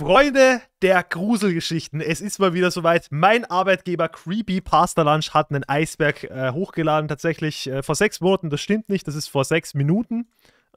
Freunde der Gruselgeschichten, es ist mal wieder soweit. Mein Arbeitgeber Creepy Pasta Lunch hat einen Eisberg äh, hochgeladen, tatsächlich äh, vor sechs Monaten. Das stimmt nicht, das ist vor sechs Minuten.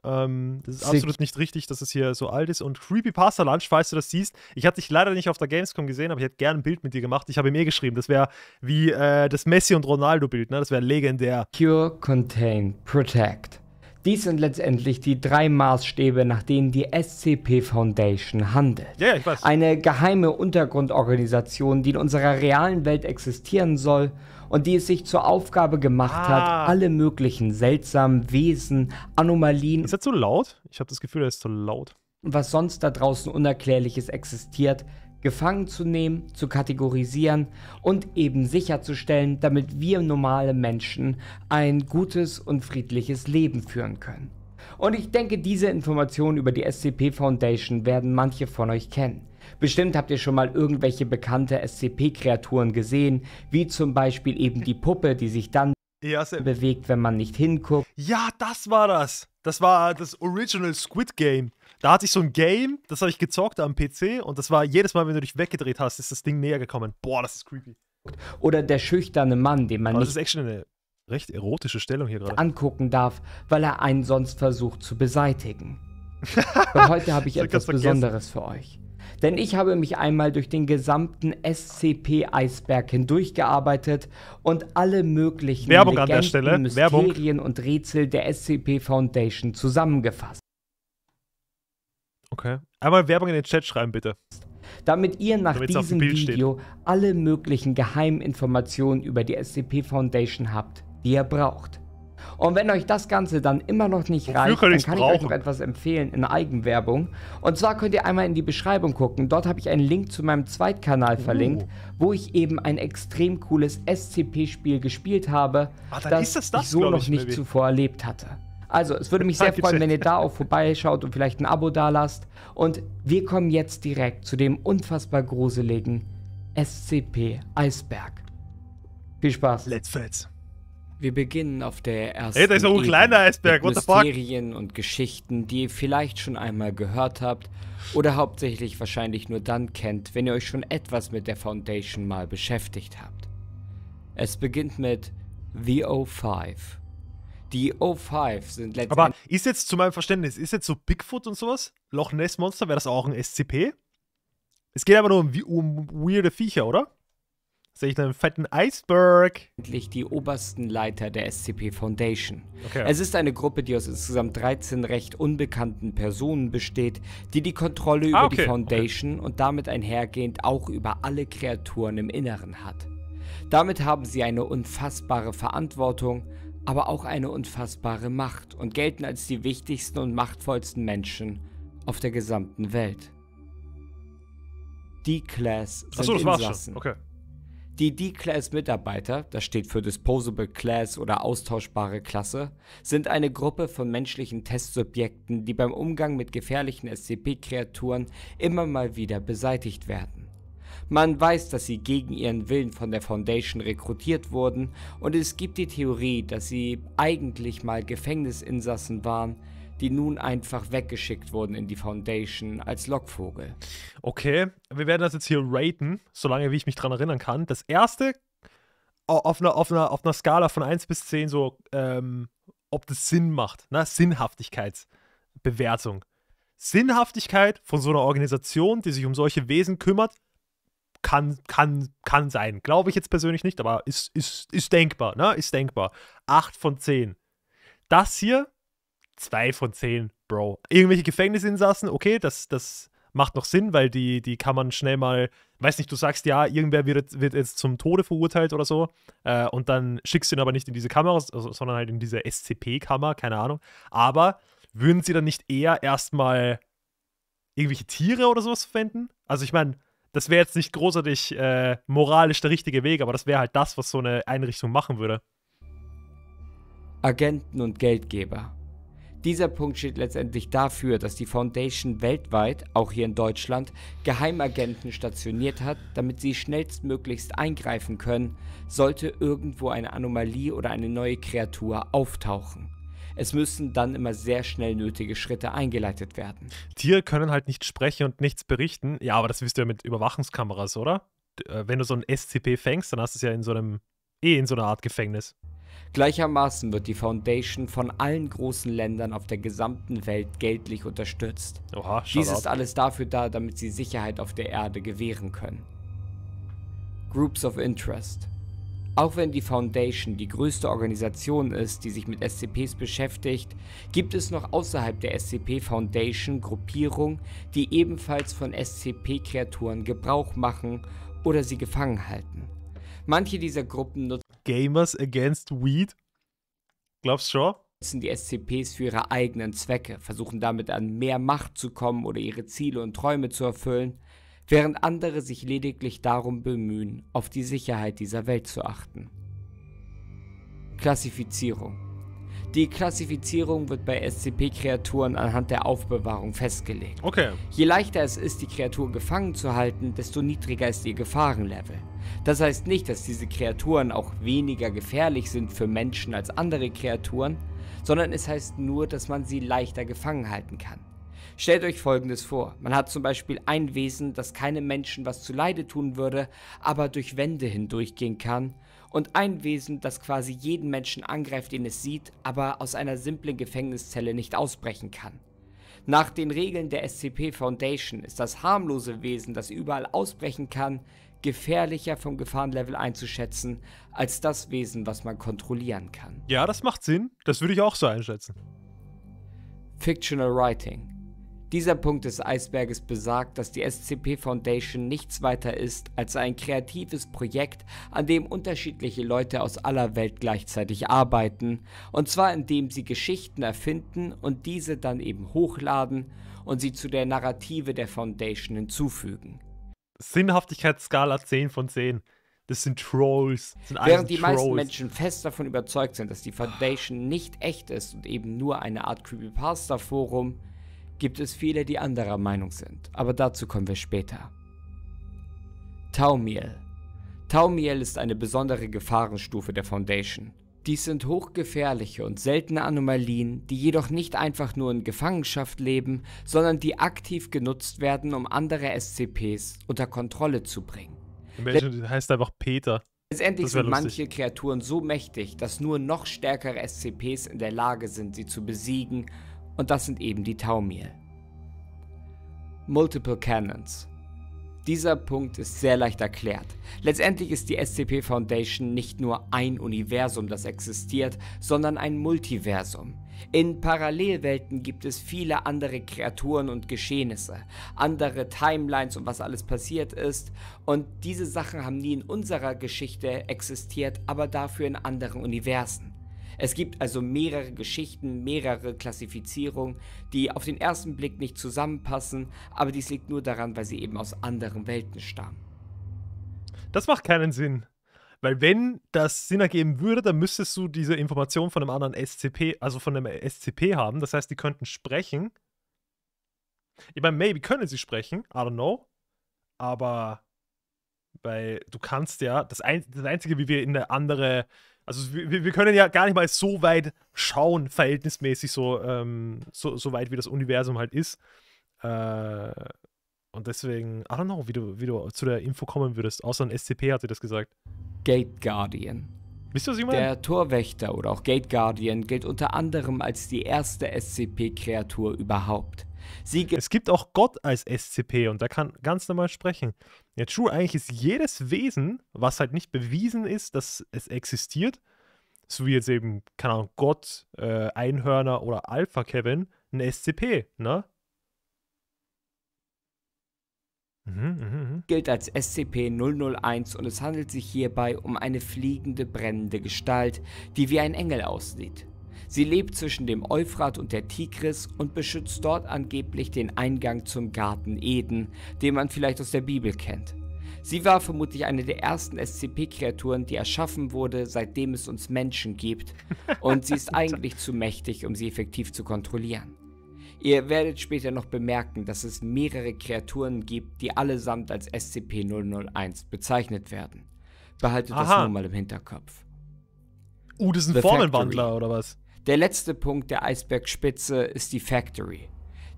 Ähm, das ist Sick. absolut nicht richtig, dass es hier so alt ist. Und Creepy Pasta Lunch, falls du das siehst, ich hatte dich leider nicht auf der Gamescom gesehen, aber ich hätte gerne ein Bild mit dir gemacht. Ich habe ihm eh geschrieben, das wäre wie äh, das Messi- und Ronaldo-Bild, ne? das wäre legendär. Cure, Contain, Protect. Dies sind letztendlich die drei Maßstäbe, nach denen die SCP Foundation handelt. Ja, ich weiß. Eine geheime Untergrundorganisation, die in unserer realen Welt existieren soll und die es sich zur Aufgabe gemacht ah. hat, alle möglichen seltsamen Wesen, Anomalien. Ist er zu laut? Ich habe das Gefühl, er ist zu laut. Was sonst da draußen Unerklärliches existiert, gefangen zu nehmen, zu kategorisieren und eben sicherzustellen, damit wir normale Menschen ein gutes und friedliches Leben führen können. Und ich denke, diese Informationen über die SCP Foundation werden manche von euch kennen. Bestimmt habt ihr schon mal irgendwelche bekannte SCP-Kreaturen gesehen, wie zum Beispiel eben die Puppe, die sich dann ja, bewegt, wenn man nicht hinguckt. Ja, das war das. Das war das Original Squid Game. Da hatte ich so ein Game, das habe ich gezockt am PC und das war jedes Mal, wenn du dich weggedreht hast, ist das Ding näher gekommen. Boah, das ist creepy. Oder der schüchterne Mann, den man Aber nicht ist echt eine recht erotische Stellung hier gerade. angucken darf, weil er einen sonst versucht zu beseitigen. Aber heute habe ich etwas Besonderes für euch. Denn ich habe mich einmal durch den gesamten SCP-Eisberg hindurchgearbeitet und alle möglichen Werbung Legenden, Mysterien und Rätsel der SCP Foundation zusammengefasst. Okay. Einmal Werbung in den Chat schreiben, bitte. Damit ihr nach Damit's diesem Video steht. alle möglichen geheimen Informationen über die SCP Foundation habt, die ihr braucht. Und wenn euch das Ganze dann immer noch nicht Wofür reicht, kann dann kann brauchen? ich euch noch etwas empfehlen in Eigenwerbung. Und zwar könnt ihr einmal in die Beschreibung gucken. Dort habe ich einen Link zu meinem Zweitkanal uh. verlinkt, wo ich eben ein extrem cooles SCP-Spiel gespielt habe, Ach, das, das, das, ich so noch ich, nicht maybe. zuvor erlebt hatte. Also, es würde mich sehr freuen, wenn ihr da auch vorbeischaut und vielleicht ein Abo da lasst. Und wir kommen jetzt direkt zu dem unfassbar gruseligen SCP Eisberg. Viel Spaß. Let's Fels. Wir beginnen auf der ersten hey, da ist noch ein kleiner Eisberg. What the Mysterien und Geschichten, die ihr vielleicht schon einmal gehört habt oder hauptsächlich wahrscheinlich nur dann kennt, wenn ihr euch schon etwas mit der Foundation mal beschäftigt habt. Es beginnt mit The O5 die O5 sind letztendlich. Aber ist jetzt zu meinem Verständnis, ist jetzt so Bigfoot und sowas? Loch Ness Monster, wäre das auch ein SCP? Es geht aber nur um, um weirde Viecher, oder? Sehe ich einen fetten Eisberg. Endlich die obersten Leiter der SCP Foundation. Okay. Es ist eine Gruppe, die aus insgesamt 13 recht unbekannten Personen besteht, die die Kontrolle ah, über ah, okay. die Foundation okay. und damit einhergehend auch über alle Kreaturen im Inneren hat. Damit haben sie eine unfassbare Verantwortung, aber auch eine unfassbare Macht und gelten als die wichtigsten und machtvollsten Menschen auf der gesamten Welt. D-Class sind Achso, das Insassen. War's schon. Okay. Die D-Class-Mitarbeiter, das steht für Disposable Class oder austauschbare Klasse, sind eine Gruppe von menschlichen Testsubjekten, die beim Umgang mit gefährlichen SCP-Kreaturen immer mal wieder beseitigt werden. Man weiß, dass sie gegen ihren Willen von der Foundation rekrutiert wurden und es gibt die Theorie, dass sie eigentlich mal Gefängnisinsassen waren, die nun einfach weggeschickt wurden in die Foundation als Lockvogel. Okay, wir werden das jetzt hier raten, solange wie ich mich dran erinnern kann. Das erste auf einer, auf einer, auf einer Skala von 1 bis 10, so ähm, ob das Sinn macht, ne? Sinnhaftigkeitsbewertung. Sinnhaftigkeit von so einer Organisation, die sich um solche Wesen kümmert, kann, kann, kann sein. Glaube ich jetzt persönlich nicht, aber ist, ist, ist denkbar, ne? Ist denkbar. 8 von 10. Das hier, 2 von 10, Bro. Irgendwelche Gefängnisinsassen, okay, das, das macht noch Sinn, weil die, die kann man schnell mal, weiß nicht, du sagst ja, irgendwer wird, wird jetzt zum Tode verurteilt oder so äh, und dann schickst du ihn aber nicht in diese Kamera, sondern halt in diese SCP-Kammer, keine Ahnung. Aber würden sie dann nicht eher erstmal irgendwelche Tiere oder sowas verwenden? Also ich meine, das wäre jetzt nicht großartig äh, moralisch der richtige Weg, aber das wäre halt das, was so eine Einrichtung machen würde. Agenten und Geldgeber. Dieser Punkt steht letztendlich dafür, dass die Foundation weltweit, auch hier in Deutschland, Geheimagenten stationiert hat, damit sie schnellstmöglichst eingreifen können, sollte irgendwo eine Anomalie oder eine neue Kreatur auftauchen. Es müssen dann immer sehr schnell nötige Schritte eingeleitet werden. Tiere können halt nicht sprechen und nichts berichten. Ja, aber das wisst ihr mit Überwachungskameras, oder? Äh, wenn du so ein SCP fängst, dann hast du es ja in so einem eh in so einer Art Gefängnis. Gleichermaßen wird die Foundation von allen großen Ländern auf der gesamten Welt geltlich unterstützt. Oha, Dies ist alles dafür da, damit sie Sicherheit auf der Erde gewähren können. Groups of Interest auch wenn die Foundation die größte Organisation ist, die sich mit SCPs beschäftigt, gibt es noch außerhalb der SCP Foundation Gruppierungen, die ebenfalls von SCP-Kreaturen Gebrauch machen oder sie gefangen halten. Manche dieser Gruppen nutzen Gamers Against Weed? Glaubst schon? nutzen die SCPs für ihre eigenen Zwecke, versuchen damit an mehr Macht zu kommen oder ihre Ziele und Träume zu erfüllen, während andere sich lediglich darum bemühen, auf die Sicherheit dieser Welt zu achten. Klassifizierung. Die Klassifizierung wird bei SCP-Kreaturen anhand der Aufbewahrung festgelegt. Okay. Je leichter es ist, die Kreatur gefangen zu halten, desto niedriger ist ihr Gefahrenlevel. Das heißt nicht, dass diese Kreaturen auch weniger gefährlich sind für Menschen als andere Kreaturen, sondern es heißt nur, dass man sie leichter gefangen halten kann. Stellt euch folgendes vor: Man hat zum Beispiel ein Wesen, das keinem Menschen was zuleide tun würde, aber durch Wände hindurchgehen kann, und ein Wesen, das quasi jeden Menschen angreift, den es sieht, aber aus einer simplen Gefängniszelle nicht ausbrechen kann. Nach den Regeln der SCP Foundation ist das harmlose Wesen, das überall ausbrechen kann, gefährlicher vom Gefahrenlevel einzuschätzen als das Wesen, was man kontrollieren kann. Ja, das macht Sinn. Das würde ich auch so einschätzen. Fictional Writing. Dieser Punkt des Eisberges besagt, dass die SCP Foundation nichts weiter ist als ein kreatives Projekt, an dem unterschiedliche Leute aus aller Welt gleichzeitig arbeiten, und zwar indem sie Geschichten erfinden und diese dann eben hochladen und sie zu der Narrative der Foundation hinzufügen. Sinnhaftigkeitsskala 10 von 10. Das sind Trolls. Das sind Während die Trolls. meisten Menschen fest davon überzeugt sind, dass die Foundation nicht echt ist und eben nur eine Art Creepypasta-Forum, gibt es viele, die anderer Meinung sind, aber dazu kommen wir später. Taumiel. Taumiel ist eine besondere Gefahrenstufe der Foundation. Dies sind hochgefährliche und seltene Anomalien, die jedoch nicht einfach nur in Gefangenschaft leben, sondern die aktiv genutzt werden, um andere SCPs unter Kontrolle zu bringen. Imagine heißt einfach Peter. Letztendlich sind manche Kreaturen so mächtig, dass nur noch stärkere SCPs in der Lage sind, sie zu besiegen und das sind eben die Taumil. Multiple Cannons. Dieser Punkt ist sehr leicht erklärt. Letztendlich ist die SCP Foundation nicht nur ein Universum, das existiert, sondern ein Multiversum. In Parallelwelten gibt es viele andere Kreaturen und Geschehnisse, andere Timelines und was alles passiert ist. Und diese Sachen haben nie in unserer Geschichte existiert, aber dafür in anderen Universen. Es gibt also mehrere Geschichten, mehrere Klassifizierungen, die auf den ersten Blick nicht zusammenpassen, aber dies liegt nur daran, weil sie eben aus anderen Welten stammen. Das macht keinen Sinn. Weil wenn das Sinn ergeben würde, dann müsstest du diese Information von einem anderen SCP, also von einem SCP haben. Das heißt, die könnten sprechen. Ich meine, maybe können sie sprechen, I don't know. Aber weil du kannst ja, das, ein, das Einzige, wie wir in eine andere also wir, wir, können ja gar nicht mal so weit schauen, verhältnismäßig so, ähm, so, so weit, wie das Universum halt ist. Äh, und deswegen, I don't know, wie du, wie du zu der Info kommen würdest. Außer ein SCP hat dir das gesagt. Gate Guardian. Wisst ihr, was ich meine? Der Torwächter oder auch Gate Guardian gilt unter anderem als die erste SCP-Kreatur überhaupt. Sie es gibt auch Gott als SCP und da kann ganz normal sprechen. Ja, true, eigentlich ist jedes Wesen, was halt nicht bewiesen ist, dass es existiert, so wie jetzt eben, keine Ahnung, Gott, äh, Einhörner oder Alpha Kevin, ein SCP, ne? Mhm, mhm, mhm. gilt als SCP-001 und es handelt sich hierbei um eine fliegende brennende Gestalt, die wie ein Engel aussieht. Sie lebt zwischen dem Euphrat und der Tigris und beschützt dort angeblich den Eingang zum Garten Eden, den man vielleicht aus der Bibel kennt. Sie war vermutlich eine der ersten SCP-Kreaturen, die erschaffen wurde, seitdem es uns Menschen gibt. Und sie ist eigentlich zu mächtig, um sie effektiv zu kontrollieren. Ihr werdet später noch bemerken, dass es mehrere Kreaturen gibt, die allesamt als SCP-001 bezeichnet werden. Behaltet Aha. das nur mal im Hinterkopf. Uh, das ist ein The Formenwandler Factory. oder was? Der letzte Punkt der Eisbergspitze ist die Factory.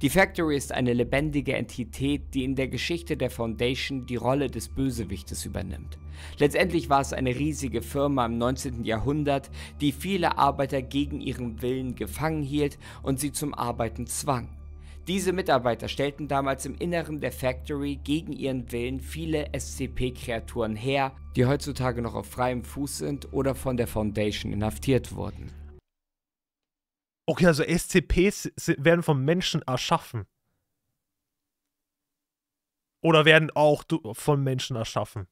Die Factory ist eine lebendige Entität, die in der Geschichte der Foundation die Rolle des Bösewichtes übernimmt. Letztendlich war es eine riesige Firma im 19. Jahrhundert, die viele Arbeiter gegen ihren Willen gefangen hielt und sie zum Arbeiten zwang. Diese Mitarbeiter stellten damals im Inneren der Factory gegen ihren Willen viele SCP-Kreaturen her, die heutzutage noch auf freiem Fuß sind oder von der Foundation inhaftiert wurden. Okay, also SCPs werden von Menschen erschaffen. Oder werden auch von Menschen erschaffen.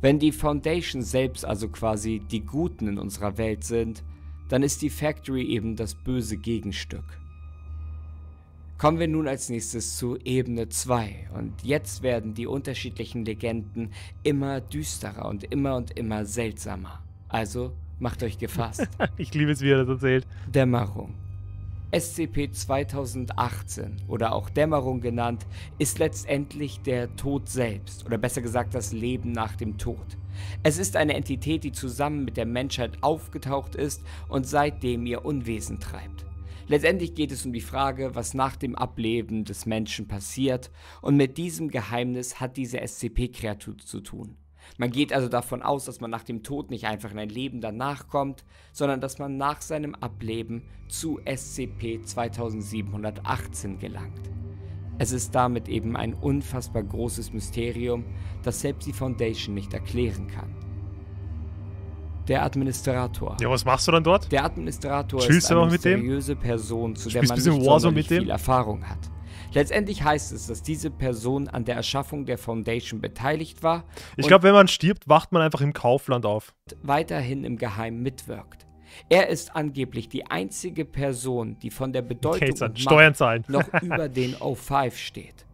Wenn die Foundation selbst also quasi die Guten in unserer Welt sind, dann ist die Factory eben das böse Gegenstück. Kommen wir nun als nächstes zu Ebene 2 und jetzt werden die unterschiedlichen Legenden immer düsterer und immer und immer seltsamer. Also macht euch gefasst. ich liebe es, wie er das erzählt. Dämmerung. SCP-2018 oder auch Dämmerung genannt, ist letztendlich der Tod selbst oder besser gesagt das Leben nach dem Tod. Es ist eine Entität, die zusammen mit der Menschheit aufgetaucht ist und seitdem ihr Unwesen treibt. Letztendlich geht es um die Frage, was nach dem Ableben des Menschen passiert und mit diesem Geheimnis hat diese SCP-Kreatur zu tun. Man geht also davon aus, dass man nach dem Tod nicht einfach in ein Leben danach kommt, sondern dass man nach seinem Ableben zu SCP-2718 gelangt. Es ist damit eben ein unfassbar großes Mysterium, das selbst die Foundation nicht erklären kann. Der Administrator. Ja, was machst du dann dort? Der Administrator Chillst ist eine mysteriöse Person, zu Spielst der man nicht viel Erfahrung hat. Letztendlich heißt es, dass diese Person an der Erschaffung der Foundation beteiligt war. Ich glaube, wenn man stirbt, wacht man einfach im Kaufland auf. Weiterhin im Geheimen mitwirkt. Er ist angeblich die einzige Person, die von der Bedeutung noch über den O5 steht.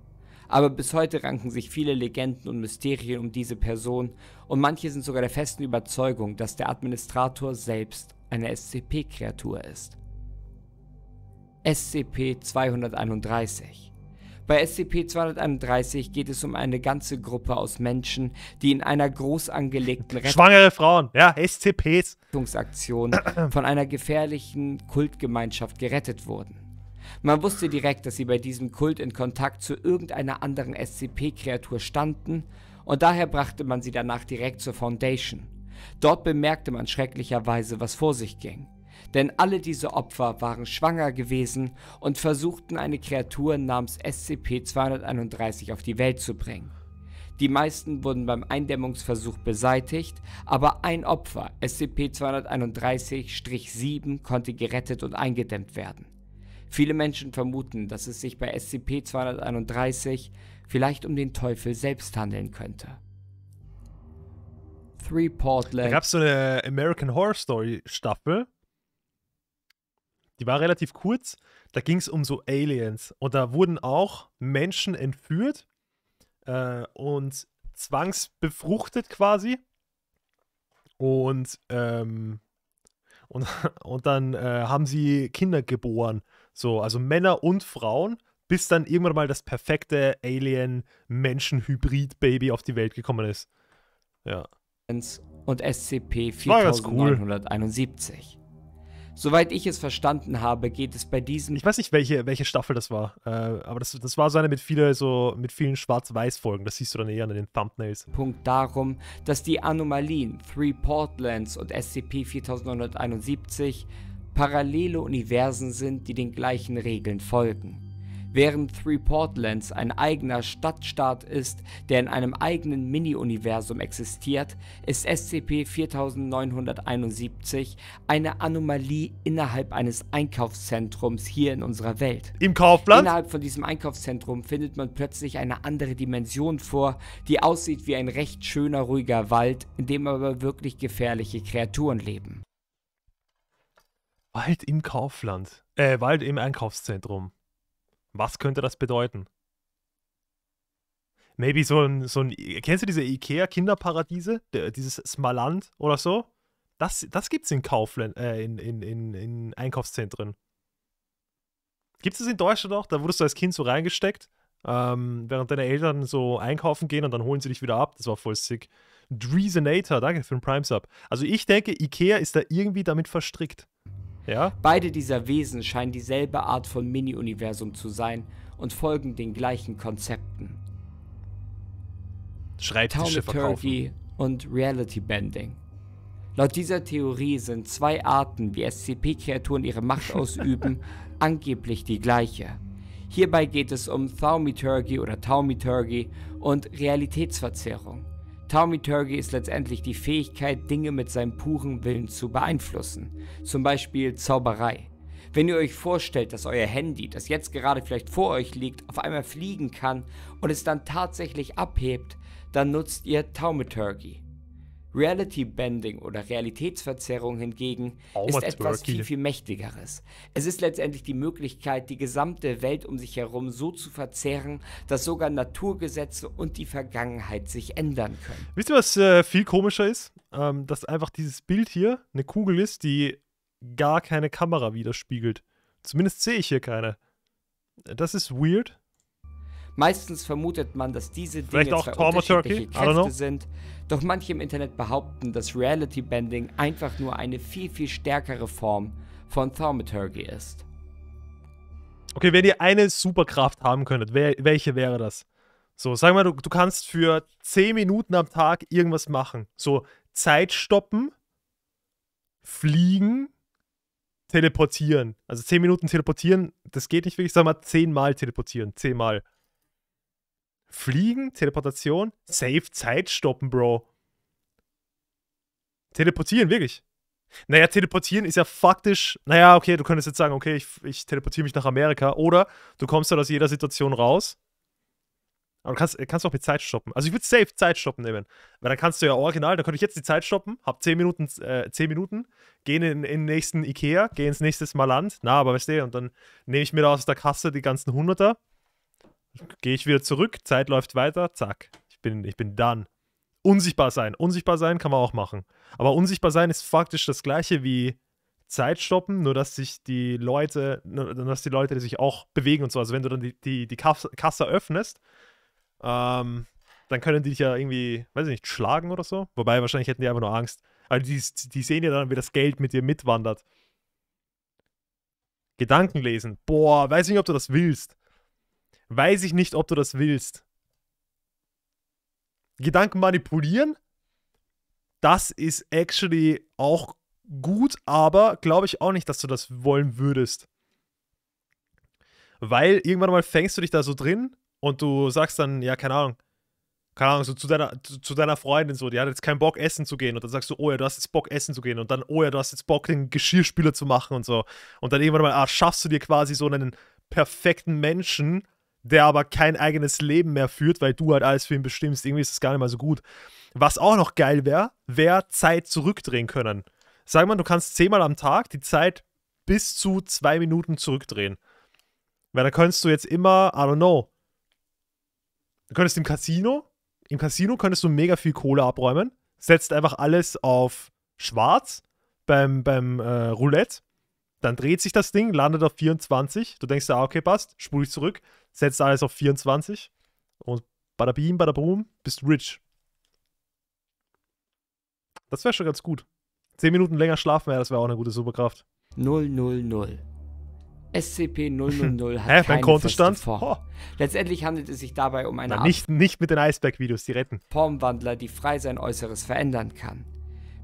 Aber bis heute ranken sich viele Legenden und Mysterien um diese Person und manche sind sogar der festen Überzeugung, dass der Administrator selbst eine SCP-Kreatur ist. SCP-231. Bei SCP-231 geht es um eine ganze Gruppe aus Menschen, die in einer groß angelegten Schwangere Frauen, ja, SCPs. Rettungsaktion von einer gefährlichen Kultgemeinschaft gerettet wurden. Man wusste direkt, dass sie bei diesem Kult in Kontakt zu irgendeiner anderen SCP-Kreatur standen und daher brachte man sie danach direkt zur Foundation. Dort bemerkte man schrecklicherweise, was vor sich ging denn alle diese Opfer waren schwanger gewesen und versuchten eine Kreatur namens SCP-231 auf die Welt zu bringen. Die meisten wurden beim Eindämmungsversuch beseitigt, aber ein Opfer, SCP-231-7, konnte gerettet und eingedämmt werden. Viele Menschen vermuten, dass es sich bei SCP-231 vielleicht um den Teufel selbst handeln könnte. Three Portland. Da gab es so eine American Horror Story Staffel die war relativ kurz. Da ging es um so Aliens. Und da wurden auch Menschen entführt äh, und zwangsbefruchtet quasi. Und, ähm, und, und dann äh, haben sie Kinder geboren. So, also Männer und Frauen, bis dann irgendwann mal das perfekte Alien-Menschen-Hybrid-Baby auf die Welt gekommen ist. Ja. Und SCP-4971. Soweit ich es verstanden habe, geht es bei diesem. Ich weiß nicht, welche, welche Staffel das war, äh, aber das, das war so eine mit, viele, so, mit vielen Schwarz-Weiß-Folgen. Das siehst du dann eher in den Thumbnails. Punkt darum, dass die Anomalien Three Portlands und SCP-4971 parallele Universen sind, die den gleichen Regeln folgen. Während Three Portlands ein eigener Stadtstaat ist, der in einem eigenen Mini-Universum existiert, ist SCP-4971 eine Anomalie innerhalb eines Einkaufszentrums hier in unserer Welt. Im Kaufland? Innerhalb von diesem Einkaufszentrum findet man plötzlich eine andere Dimension vor, die aussieht wie ein recht schöner, ruhiger Wald, in dem aber wirklich gefährliche Kreaturen leben. Wald im Kaufland. Äh, Wald im Einkaufszentrum. Was könnte das bedeuten? Maybe so ein, so ein kennst du diese Ikea-Kinderparadiese? Dieses Smaland oder so? Das, das es in äh, in, in, in, in Einkaufszentren. Gibt es das in Deutschland auch? Da wurdest du als Kind so reingesteckt, ähm, während deine Eltern so einkaufen gehen und dann holen sie dich wieder ab. Das war voll sick. Dreasonator, danke für den Prime-Sub. Also ich denke, Ikea ist da irgendwie damit verstrickt. Ja? Beide dieser Wesen scheinen dieselbe Art von Mini-Universum zu sein und folgen den gleichen Konzepten. Schreibtische verkaufen. und Reality Bending. Laut dieser Theorie sind zwei Arten, wie SCP-Kreaturen ihre Macht ausüben, angeblich die gleiche. Hierbei geht es um Thaumaturgy oder Taumaturgy und Realitätsverzerrung. Taumiturgy ist letztendlich die Fähigkeit, Dinge mit seinem puren Willen zu beeinflussen. Zum Beispiel Zauberei. Wenn ihr euch vorstellt, dass euer Handy, das jetzt gerade vielleicht vor euch liegt, auf einmal fliegen kann und es dann tatsächlich abhebt, dann nutzt ihr Taumaturgy. Reality Bending oder Realitätsverzerrung hingegen ist etwas viel, viel mächtigeres. Es ist letztendlich die Möglichkeit, die gesamte Welt um sich herum so zu verzehren, dass sogar Naturgesetze und die Vergangenheit sich ändern können. Wisst ihr, was äh, viel komischer ist? Ähm, dass einfach dieses Bild hier eine Kugel ist, die gar keine Kamera widerspiegelt. Zumindest sehe ich hier keine. Das ist weird. Meistens vermutet man, dass diese Dinge auch zwei unterschiedliche Kräfte sind, doch manche im Internet behaupten, dass Reality Bending einfach nur eine viel, viel stärkere Form von Thaumaturgy ist. Okay, wenn ihr eine Superkraft haben könntet, wer, welche wäre das? So, sag mal, du, du kannst für 10 Minuten am Tag irgendwas machen. So, Zeit stoppen, fliegen, teleportieren. Also 10 Minuten teleportieren, das geht nicht wirklich. Sag mal, 10 Mal teleportieren. 10 Mal. Fliegen, Teleportation, safe Zeit stoppen, Bro. Teleportieren, wirklich. Naja, teleportieren ist ja faktisch, naja, okay, du könntest jetzt sagen, okay, ich, ich teleportiere mich nach Amerika oder du kommst halt aus jeder Situation raus. Aber du kannst, kannst auch mit Zeit stoppen. Also ich würde safe Zeit stoppen nehmen. Weil dann kannst du ja original, dann könnte ich jetzt die Zeit stoppen, hab 10 Minuten, äh, 10 Minuten, gehen in, in den nächsten Ikea, gehen ins nächste Mal Land. na, aber weißt du, und dann nehme ich mir da aus der Kasse die ganzen Hunderter, Gehe ich wieder zurück, Zeit läuft weiter, zack. Ich bin, ich bin done. Unsichtbar sein. Unsichtbar sein kann man auch machen. Aber unsichtbar sein ist faktisch das gleiche wie Zeit stoppen, nur dass sich die Leute, dass die Leute sich auch bewegen und so. Also wenn du dann die, die, die Kasse öffnest, ähm, dann können die dich ja irgendwie, weiß ich nicht, schlagen oder so. Wobei wahrscheinlich hätten die einfach nur Angst. Also die, die sehen ja dann, wie das Geld mit dir mitwandert. Gedanken lesen. Boah, weiß nicht, ob du das willst weiß ich nicht, ob du das willst. Gedanken manipulieren, das ist actually auch gut, aber glaube ich auch nicht, dass du das wollen würdest. Weil irgendwann mal fängst du dich da so drin und du sagst dann, ja, keine Ahnung, keine Ahnung, so zu deiner, zu, deiner Freundin so, die hat jetzt keinen Bock, essen zu gehen. Und dann sagst du, oh ja, du hast jetzt Bock, essen zu gehen. Und dann, oh ja, du hast jetzt Bock, den Geschirrspüler zu machen und so. Und dann irgendwann mal, ah, schaffst du dir quasi so einen perfekten Menschen, der aber kein eigenes Leben mehr führt, weil du halt alles für ihn bestimmst. Irgendwie ist das gar nicht mal so gut. Was auch noch geil wäre, wäre Zeit zurückdrehen können. Sag mal, du kannst zehnmal am Tag die Zeit bis zu zwei Minuten zurückdrehen. Weil da könntest du jetzt immer, I don't know, du könntest im Casino, im Casino könntest du mega viel Kohle abräumen, setzt einfach alles auf schwarz beim, beim äh, Roulette dann dreht sich das Ding, landet auf 24. Du denkst, ah, okay, passt, spule ich zurück, setzt alles auf 24 und bada bim, bada boom, bist rich. Das wäre schon ganz gut. 10 Minuten länger schlafen wäre, das wäre auch eine gute Superkraft. 000. SCP-000 hat Hä, mein Kontostand? Form. Oh. Letztendlich handelt es sich dabei um eine Na, Art nicht, nicht mit den Eisberg-Videos, die retten. Formwandler, die frei sein Äußeres verändern kann.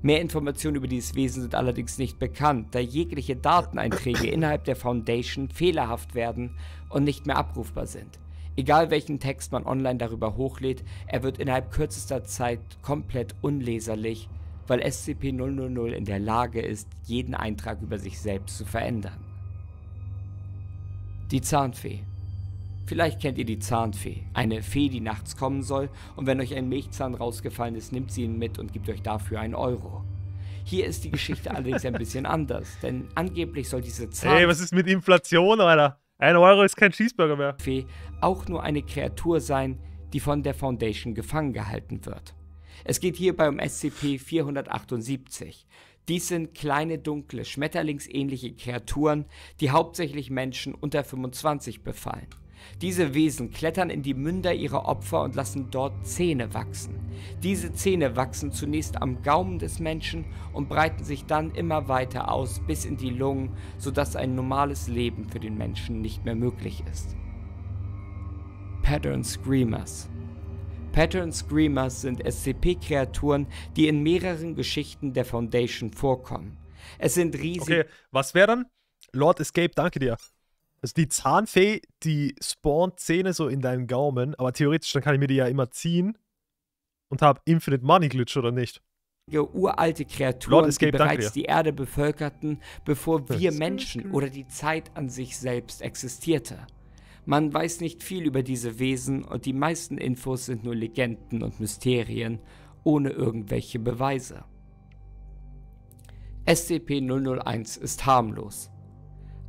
Mehr Informationen über dieses Wesen sind allerdings nicht bekannt, da jegliche Dateneinträge innerhalb der Foundation fehlerhaft werden und nicht mehr abrufbar sind. Egal welchen Text man online darüber hochlädt, er wird innerhalb kürzester Zeit komplett unleserlich, weil SCP-000 in der Lage ist, jeden Eintrag über sich selbst zu verändern. Die Zahnfee Vielleicht kennt ihr die Zahnfee, eine Fee, die nachts kommen soll und wenn euch ein Milchzahn rausgefallen ist, nimmt sie ihn mit und gibt euch dafür einen Euro. Hier ist die Geschichte allerdings ein bisschen anders, denn angeblich soll diese Zahn... Ey, was ist mit Inflation, Alter? Ein Euro ist kein Cheeseburger mehr. Fee auch nur eine Kreatur sein, die von der Foundation gefangen gehalten wird. Es geht hierbei um SCP-478. Dies sind kleine, dunkle, schmetterlingsähnliche Kreaturen, die hauptsächlich Menschen unter 25 befallen. Diese Wesen klettern in die Münder ihrer Opfer und lassen dort Zähne wachsen. Diese Zähne wachsen zunächst am Gaumen des Menschen und breiten sich dann immer weiter aus bis in die Lungen, sodass ein normales Leben für den Menschen nicht mehr möglich ist. Pattern Screamers Pattern Screamers sind SCP-Kreaturen, die in mehreren Geschichten der Foundation vorkommen. Es sind riesige. Okay, was wäre dann? Lord Escape, danke dir. Also die Zahnfee, die spawnt Zähne so in deinem Gaumen, aber theoretisch, dann kann ich mir die ja immer ziehen und habe Infinite Money Glitch, oder nicht? uralte Kreaturen, Escape, die bereits die Erde bevölkerten, bevor wir Menschen oder die Zeit an sich selbst existierte. Man weiß nicht viel über diese Wesen und die meisten Infos sind nur Legenden und Mysterien ohne irgendwelche Beweise. SCP-001 ist harmlos.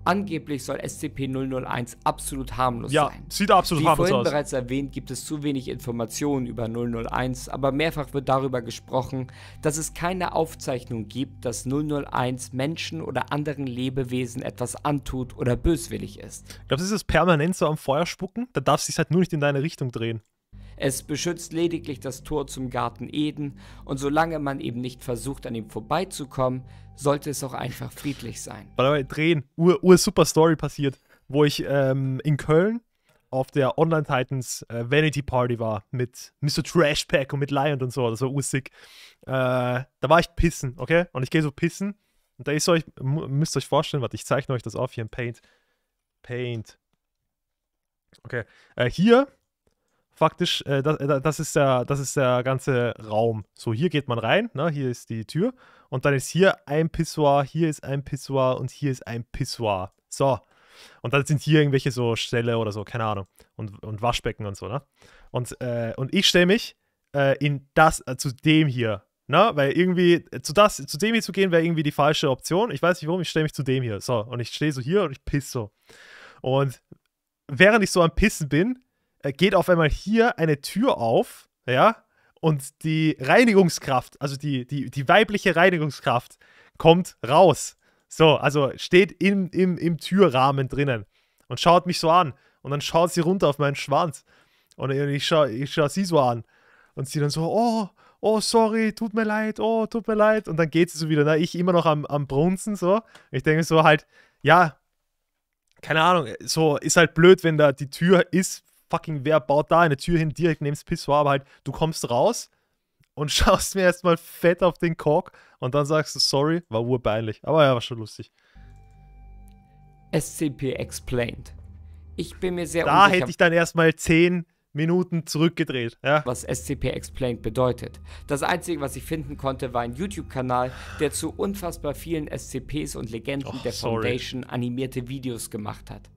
Angeblich soll SCP-001 absolut harmlos ja, sein. Ja, sieht absolut Wie harmlos aus. Wie vorhin bereits erwähnt, gibt es zu wenig Informationen über 001, aber mehrfach wird darüber gesprochen, dass es keine Aufzeichnung gibt, dass 001 Menschen oder anderen Lebewesen etwas antut oder böswillig ist. Glaubst du, das ist das permanent so am Feuer spucken. Da darf es sich halt nur nicht in deine Richtung drehen. Es beschützt lediglich das Tor zum Garten Eden und solange man eben nicht versucht, an ihm vorbeizukommen, sollte es auch einfach friedlich sein. Warte mal, drehen. Ur, ur super Story passiert, wo ich ähm, in Köln auf der Online Titans äh, Vanity Party war mit Mr. Trashpack und mit Lion und so, das war ursick. Äh, da war ich pissen, okay? Und ich gehe so pissen und da ist euch, müsst euch vorstellen, warte, ich zeichne euch das auf hier im Paint. Paint. Okay. Äh, hier faktisch, äh, das, äh, das, ist der, das ist der ganze Raum. So, hier geht man rein, ne? hier ist die Tür und dann ist hier ein Pissoir, hier ist ein Pissoir und hier ist ein Pissoir. So. Und dann sind hier irgendwelche so Ställe oder so, keine Ahnung. Und, und Waschbecken und so, ne? Und, äh, und ich stelle mich äh, in das, äh, zu dem hier. Ne? Weil irgendwie, äh, zu, das, zu dem hier zu gehen, wäre irgendwie die falsche Option. Ich weiß nicht warum, ich stelle mich zu dem hier. So, und ich stehe so hier und ich pisse so. Und während ich so am Pissen bin, äh, geht auf einmal hier eine Tür auf, ja, und die Reinigungskraft, also die, die, die weibliche Reinigungskraft, kommt raus. So, also steht im, im, im Türrahmen drinnen und schaut mich so an. Und dann schaut sie runter auf meinen Schwanz. Und ich schaue ich schau sie so an. Und sie dann so, oh, oh, sorry, tut mir leid, oh, tut mir leid. Und dann geht sie so wieder. Ne? Ich immer noch am, am Brunzen so. Ich denke so halt, ja, keine Ahnung, so ist halt blöd, wenn da die Tür ist fucking, wer baut da eine Tür hin, direkt neben das Pissoir, aber halt, du kommst raus und schaust mir erstmal fett auf den Kork und dann sagst du, sorry, war urbeinlich. Aber ja, war schon lustig. SCP Explained. Ich bin mir sehr da unsicher. Da hätte ich dann erstmal 10 Minuten zurückgedreht. Ja. Was SCP Explained bedeutet. Das Einzige, was ich finden konnte, war ein YouTube-Kanal, der zu unfassbar vielen SCPs und Legenden oh, der sorry. Foundation animierte Videos gemacht hat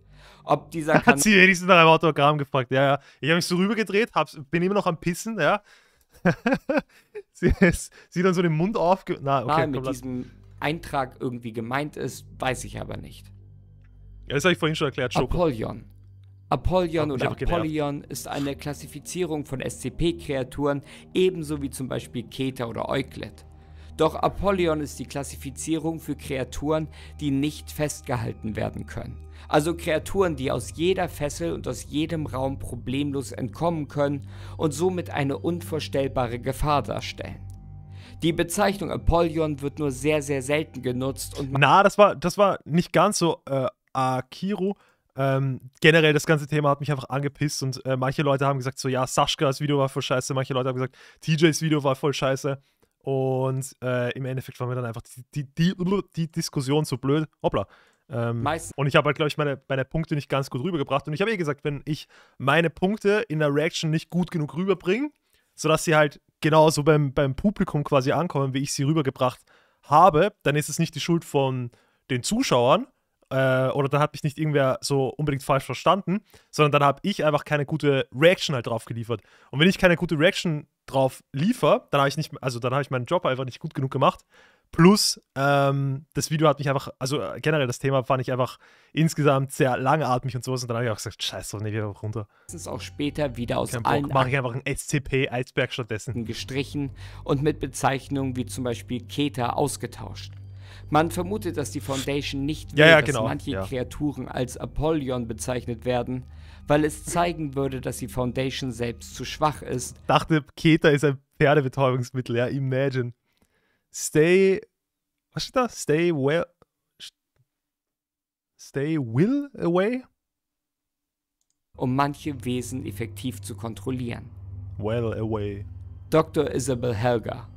ob dieser Kanal. Hat sie wenigstens nach einem Autogramm gefragt, ja, ja. Ich habe mich so rübergedreht, hab's, bin immer noch am Pissen, ja. sie, ist, sie dann so den Mund auf. Na, okay, Mal mit komm, diesem Eintrag irgendwie gemeint ist, weiß ich aber nicht. Ja, das habe ich vorhin schon erklärt, Schoko. Apollyon. Apollyon oder Apollyon ist eine Klassifizierung von SCP-Kreaturen, ebenso wie zum Beispiel Keter oder Euklet. Doch Apollyon ist die Klassifizierung für Kreaturen, die nicht festgehalten werden können. Also Kreaturen, die aus jeder Fessel und aus jedem Raum problemlos entkommen können und somit eine unvorstellbare Gefahr darstellen. Die Bezeichnung Apollyon wird nur sehr, sehr selten genutzt und. Na, das war, das war nicht ganz so äh, Akiro. Ähm, generell das ganze Thema hat mich einfach angepisst und äh, manche Leute haben gesagt, so ja, Saskas Video war voll scheiße, manche Leute haben gesagt, TJs Video war voll scheiße. Und äh, im Endeffekt war mir dann einfach die, die, die, die Diskussion so blöd. Hoppla. Ähm, und ich habe halt, glaube ich, meine, meine Punkte nicht ganz gut rübergebracht. Und ich habe eh gesagt, wenn ich meine Punkte in der Reaction nicht gut genug rüberbringe, sodass sie halt genauso beim, beim Publikum quasi ankommen, wie ich sie rübergebracht habe, dann ist es nicht die Schuld von den Zuschauern, äh, oder dann hat mich nicht irgendwer so unbedingt falsch verstanden, sondern dann habe ich einfach keine gute Reaction halt drauf geliefert. Und wenn ich keine gute Reaction drauf liefere, dann habe ich nicht, also dann habe ich meinen Job einfach nicht gut genug gemacht. Plus, ähm, das Video hat mich einfach, also äh, generell das Thema fand ich einfach insgesamt sehr langatmig und sowas. Und dann habe ich auch gesagt, scheiß drauf, nee, wir runter. Das ist auch später wieder aus Kein allen... Mache ich einfach einen SCP-Eisberg stattdessen. ...gestrichen und mit Bezeichnungen wie zum Beispiel Keter ausgetauscht. Man vermutet, dass die Foundation nicht will, ja, ja, genau. dass manche ja. Kreaturen als Apollyon bezeichnet werden, weil es zeigen würde, dass die Foundation selbst zu schwach ist. dachte, Keter ist ein Pferdebetäubungsmittel, ja, imagine. Stay. Was steht da? Stay well. Stay will away? Um manche Wesen effektiv zu kontrollieren. Well away. Dr. Isabel Helga,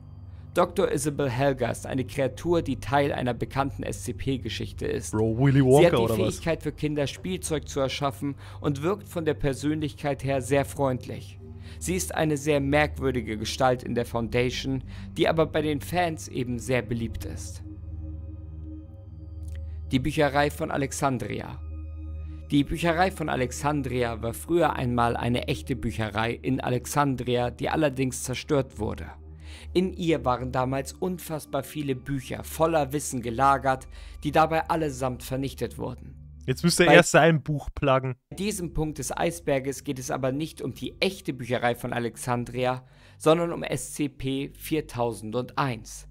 Dr. Isabel Helgast, eine Kreatur, die Teil einer bekannten SCP-Geschichte ist. Bro, Willy Walker, Sie hat die Fähigkeit für Kinder, Spielzeug zu erschaffen und wirkt von der Persönlichkeit her sehr freundlich. Sie ist eine sehr merkwürdige Gestalt in der Foundation, die aber bei den Fans eben sehr beliebt ist. Die Bücherei von Alexandria. Die Bücherei von Alexandria war früher einmal eine echte Bücherei in Alexandria, die allerdings zerstört wurde. In ihr waren damals unfassbar viele Bücher voller Wissen gelagert, die dabei allesamt vernichtet wurden. Jetzt müsste er erst sein Buch plagen. Bei diesem Punkt des Eisberges geht es aber nicht um die echte Bücherei von Alexandria, sondern um SCP 4001.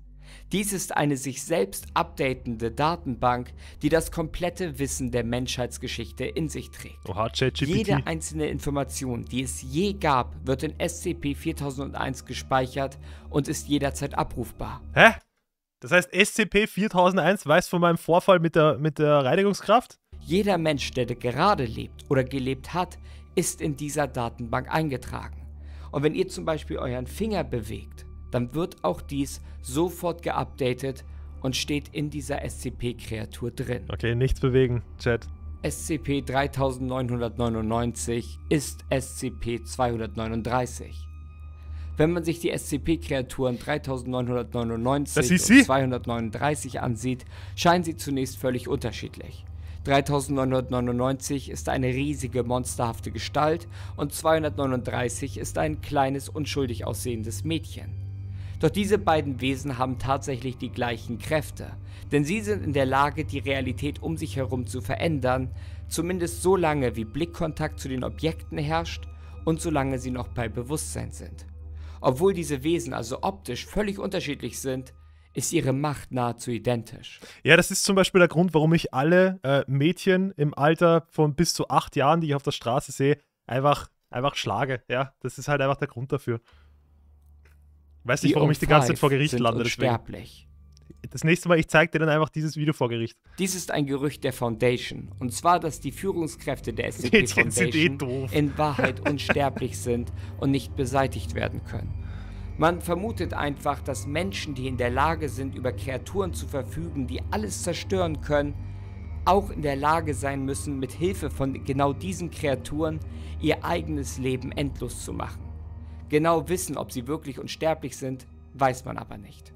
Dies ist eine sich selbst updatende Datenbank, die das komplette Wissen der Menschheitsgeschichte in sich trägt. Oha, Jede einzelne Information, die es je gab, wird in SCP-4001 gespeichert und ist jederzeit abrufbar. Hä? Das heißt, SCP-4001 weiß von meinem Vorfall mit der, mit der Reinigungskraft? Jeder Mensch, der gerade lebt oder gelebt hat, ist in dieser Datenbank eingetragen. Und wenn ihr zum Beispiel euren Finger bewegt, dann wird auch dies sofort geupdatet und steht in dieser SCP-Kreatur drin. Okay, nichts bewegen, Chat. SCP-3999 ist SCP-239. Wenn man sich die SCP-Kreaturen 3999 und 239 ansieht, scheinen sie zunächst völlig unterschiedlich. 3999 ist eine riesige, monsterhafte Gestalt und 239 ist ein kleines, unschuldig aussehendes Mädchen. Doch diese beiden Wesen haben tatsächlich die gleichen Kräfte, denn sie sind in der Lage, die Realität um sich herum zu verändern, zumindest so lange wie Blickkontakt zu den Objekten herrscht und solange sie noch bei Bewusstsein sind. Obwohl diese Wesen also optisch völlig unterschiedlich sind, ist ihre Macht nahezu identisch. Ja, das ist zum Beispiel der Grund, warum ich alle äh, Mädchen im Alter von bis zu acht Jahren, die ich auf der Straße sehe, einfach, einfach schlage. Ja, das ist halt einfach der Grund dafür. Weiß nicht, warum ich die ganze Zeit vor Gericht lande. Unsterblich. Das nächste Mal, ich zeig dir dann einfach dieses Video vor Gericht. Dies ist ein Gerücht der Foundation. Und zwar, dass die Führungskräfte der SCP eh Foundation in Wahrheit unsterblich sind und nicht beseitigt werden können. Man vermutet einfach, dass Menschen, die in der Lage sind, über Kreaturen zu verfügen, die alles zerstören können, auch in der Lage sein müssen, mit Hilfe von genau diesen Kreaturen ihr eigenes Leben endlos zu machen. Genau wissen, ob sie wirklich unsterblich sind, weiß man aber nicht.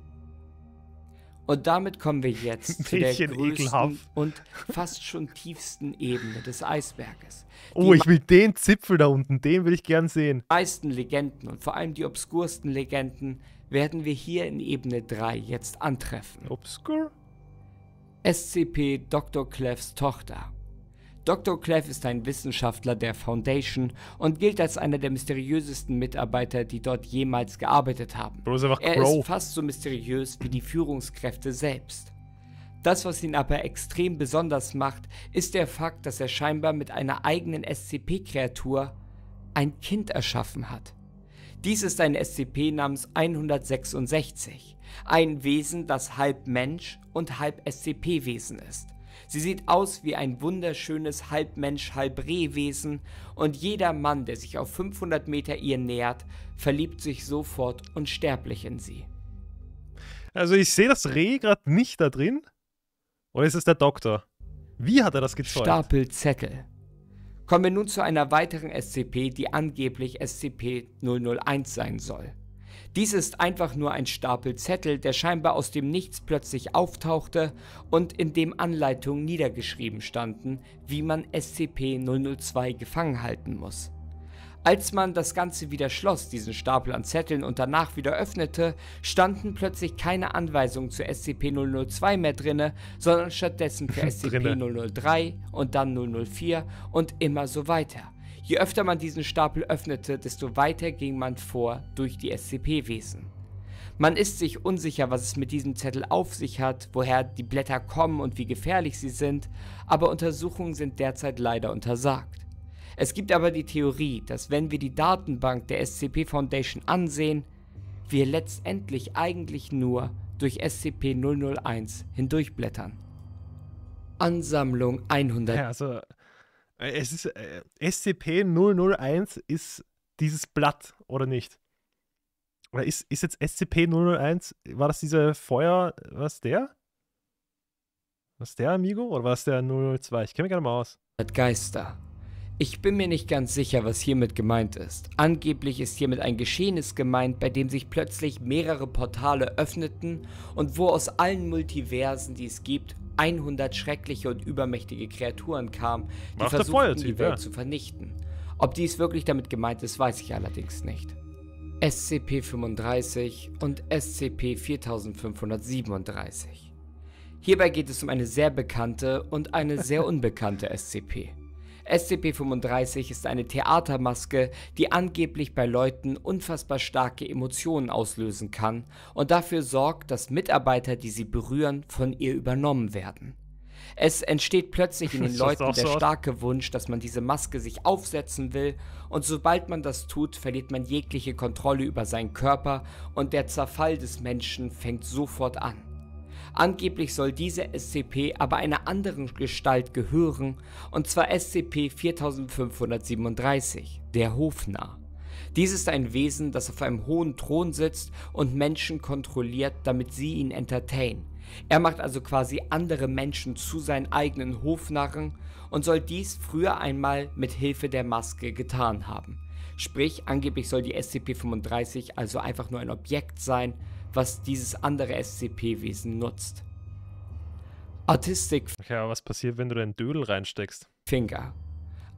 Und damit kommen wir jetzt zu der größten ekelhaft. und fast schon tiefsten Ebene des Eisberges. Oh, ich will den Zipfel da unten, den will ich gern sehen. Die meisten Legenden und vor allem die obskursten Legenden werden wir hier in Ebene 3 jetzt antreffen. Obskur? SCP Dr. Clefs Tochter Dr. Clef ist ein Wissenschaftler der Foundation und gilt als einer der mysteriösesten Mitarbeiter, die dort jemals gearbeitet haben. Er ist fast so mysteriös wie die Führungskräfte selbst. Das, was ihn aber extrem besonders macht, ist der Fakt, dass er scheinbar mit einer eigenen SCP-Kreatur ein Kind erschaffen hat. Dies ist ein SCP namens 166, ein Wesen, das halb Mensch und halb SCP-Wesen ist. Sie sieht aus wie ein wunderschönes Halbmensch, halb Rehwesen und jeder Mann, der sich auf 500 Meter ihr nähert, verliebt sich sofort unsterblich in sie. Also ich sehe das Reh gerade nicht da drin. Oder ist es der Doktor? Wie hat er das gezeugt? Stapel Zettel. Kommen wir nun zu einer weiteren SCP, die angeblich SCP-001 sein soll. Dies ist einfach nur ein Stapel Zettel, der scheinbar aus dem Nichts plötzlich auftauchte und in dem Anleitungen niedergeschrieben standen, wie man SCP-002 gefangen halten muss. Als man das Ganze wieder schloss, diesen Stapel an Zetteln und danach wieder öffnete, standen plötzlich keine Anweisungen zu SCP-002 mehr drinne, sondern stattdessen für SCP-003 und dann 004 und immer so weiter. Je öfter man diesen Stapel öffnete, desto weiter ging man vor durch die SCP-Wesen. Man ist sich unsicher, was es mit diesem Zettel auf sich hat, woher die Blätter kommen und wie gefährlich sie sind, aber Untersuchungen sind derzeit leider untersagt. Es gibt aber die Theorie, dass wenn wir die Datenbank der SCP Foundation ansehen, wir letztendlich eigentlich nur durch SCP-001 hindurchblättern. Ansammlung 100. Ja, also äh, es ist äh, SCP-001 ist dieses Blatt, oder nicht? Oder ist, ist jetzt SCP-001, war das dieser Feuer, war das der? War das der, Amigo? Oder war das der 002? Ich kenne mich gar nicht mal aus. Geister. Ich bin mir nicht ganz sicher, was hiermit gemeint ist. Angeblich ist hiermit ein Geschehenes gemeint, bei dem sich plötzlich mehrere Portale öffneten und wo aus allen Multiversen, die es gibt, 100 schreckliche und übermächtige Kreaturen kamen, die After versuchten, die Welt ja. zu vernichten. Ob dies wirklich damit gemeint ist, weiß ich allerdings nicht. SCP-35 und SCP-4537. Hierbei geht es um eine sehr bekannte und eine sehr unbekannte SCP. SCP-35 ist eine Theatermaske, die angeblich bei Leuten unfassbar starke Emotionen auslösen kann und dafür sorgt, dass Mitarbeiter, die sie berühren, von ihr übernommen werden. Es entsteht plötzlich in den Leuten der starke Wunsch, dass man diese Maske sich aufsetzen will und sobald man das tut, verliert man jegliche Kontrolle über seinen Körper und der Zerfall des Menschen fängt sofort an. Angeblich soll diese SCP aber einer anderen Gestalt gehören, und zwar SCP-4537, der Hofnarr. Dies ist ein Wesen, das auf einem hohen Thron sitzt und Menschen kontrolliert, damit sie ihn entertainen. Er macht also quasi andere Menschen zu seinen eigenen Hofnarren und soll dies früher einmal mit Hilfe der Maske getan haben. Sprich, angeblich soll die SCP-35 also einfach nur ein Objekt sein, was dieses andere SCP-Wesen nutzt. Artistic. Okay, aber was passiert, wenn du deinen Dödel reinsteckst? Finger.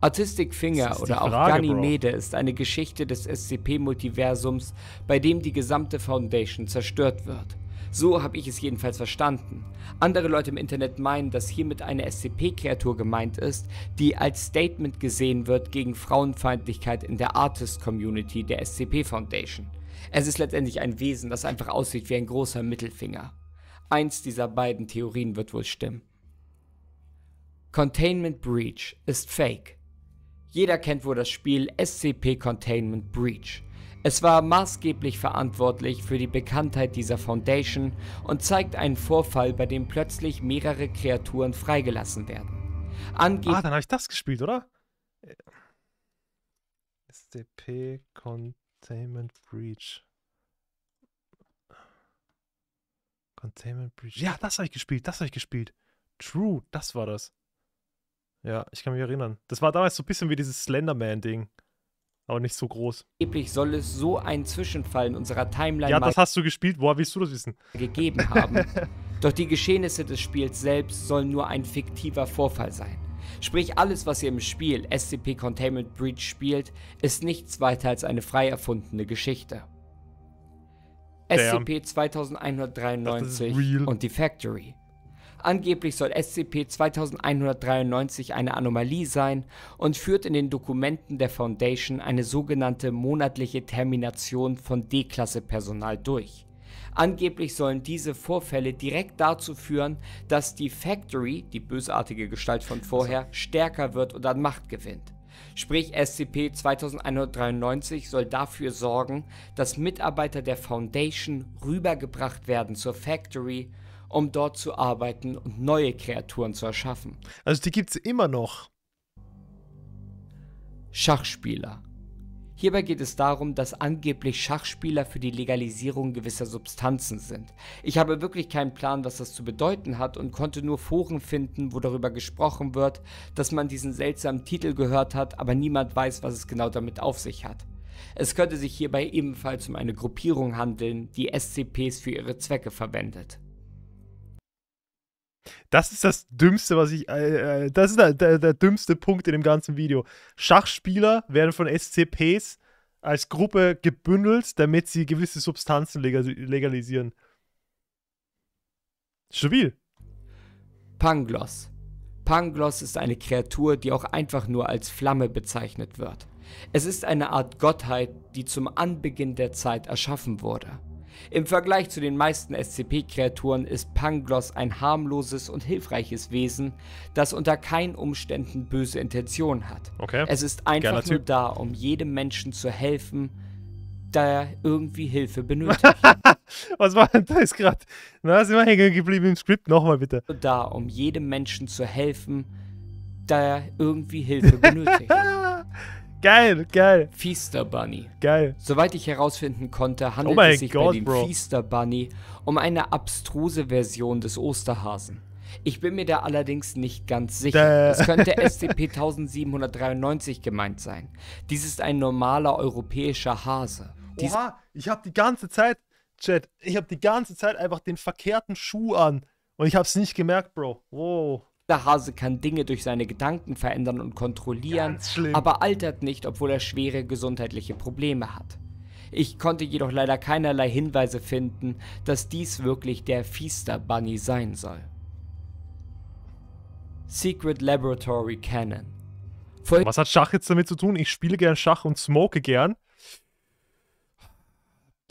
Artistic Finger oder Frage, auch Ganymede Bro. ist eine Geschichte des SCP-Multiversums, bei dem die gesamte Foundation zerstört wird. So habe ich es jedenfalls verstanden. Andere Leute im Internet meinen, dass hiermit eine SCP-Kreatur gemeint ist, die als Statement gesehen wird gegen Frauenfeindlichkeit in der Artist-Community der SCP Foundation. Es ist letztendlich ein Wesen, das einfach aussieht wie ein großer Mittelfinger. Eins dieser beiden Theorien wird wohl stimmen. Containment Breach ist fake. Jeder kennt wohl das Spiel SCP Containment Breach. Es war maßgeblich verantwortlich für die Bekanntheit dieser Foundation und zeigt einen Vorfall, bei dem plötzlich mehrere Kreaturen freigelassen werden. Ange ah, dann habe ich das gespielt, oder? Äh, SCP Containment Containment Breach. Containment Breach. Ja, das habe ich gespielt, das habe ich gespielt. True, das war das. Ja, ich kann mich erinnern. Das war damals so ein bisschen wie dieses Slenderman-Ding. Aber nicht so groß. Angeblich soll es so einen Zwischenfall in unserer Timeline Ja, das hast du gespielt. Woher willst du das wissen? gegeben haben. Doch die Geschehnisse des Spiels selbst sollen nur ein fiktiver Vorfall sein. Sprich, alles, was ihr im Spiel SCP Containment Breach spielt, ist nichts weiter als eine frei erfundene Geschichte. SCP-2193 und die Factory. Angeblich soll SCP-2193 eine Anomalie sein und führt in den Dokumenten der Foundation eine sogenannte monatliche Termination von D-Klasse-Personal durch. Angeblich sollen diese Vorfälle direkt dazu führen, dass die Factory, die bösartige Gestalt von vorher, also- stärker wird und an Macht gewinnt. Sprich, SCP 2193 soll dafür sorgen, dass Mitarbeiter der Foundation rübergebracht werden zur Factory, um dort zu arbeiten und neue Kreaturen zu erschaffen. Also die gibt's immer noch. Schachspieler Hierbei geht es darum, dass angeblich Schachspieler für die Legalisierung gewisser Substanzen sind. Ich habe wirklich keinen Plan, was das zu bedeuten hat und konnte nur Foren finden, wo darüber gesprochen wird, dass man diesen seltsamen Titel gehört hat, aber niemand weiß, was es genau damit auf sich hat. Es könnte sich hierbei ebenfalls um eine Gruppierung handeln, die SCPs für ihre Zwecke verwendet. Das ist das Dümmste, was ich. Äh, äh, das ist der, der, der, dümmste Punkt in dem ganzen Video. Schachspieler werden von SCPs als Gruppe gebündelt, damit sie gewisse Substanzen legal legalisieren. Stabil. Pangloss. Pangloss ist eine Kreatur, die auch einfach nur als Flamme bezeichnet wird. Es ist eine Art Gottheit, die zum Anbeginn der Zeit erschaffen wurde. Im Vergleich zu den meisten SCP-Kreaturen ist Pangloss ein harmloses und hilfreiches Wesen, das unter keinen Umständen böse Intentionen hat. Okay. Es ist einfach nur da, um jedem Menschen zu helfen, da er irgendwie Hilfe benötigt. Was war denn das gerade? Na, sind wir hängen geblieben im Skript? Nochmal bitte. Da, um jedem Menschen zu helfen, da er irgendwie Hilfe benötigt. Geil, geil. Feaster Bunny. Geil. Soweit ich herausfinden konnte, oh handelt oh es sich God, bei dem Bro. Feaster Bunny um eine abstruse Version des Osterhasen. Ich bin mir da allerdings nicht ganz sicher. Es könnte SCP-1793 gemeint sein. Dies ist ein normaler europäischer Hase. Dies Oha, ich habe die ganze Zeit, Chat, ich habe die ganze Zeit einfach den verkehrten Schuh an. Und ich habe es nicht gemerkt, Bro. Wow. Der Hase kann Dinge durch seine Gedanken verändern und kontrollieren, aber altert nicht, obwohl er schwere gesundheitliche Probleme hat. Ich konnte jedoch leider keinerlei Hinweise finden, dass dies wirklich der Fiester Bunny sein soll. Secret Laboratory Cannon. Voll Was hat Schach jetzt damit zu tun? Ich spiele gern Schach und smoke gern.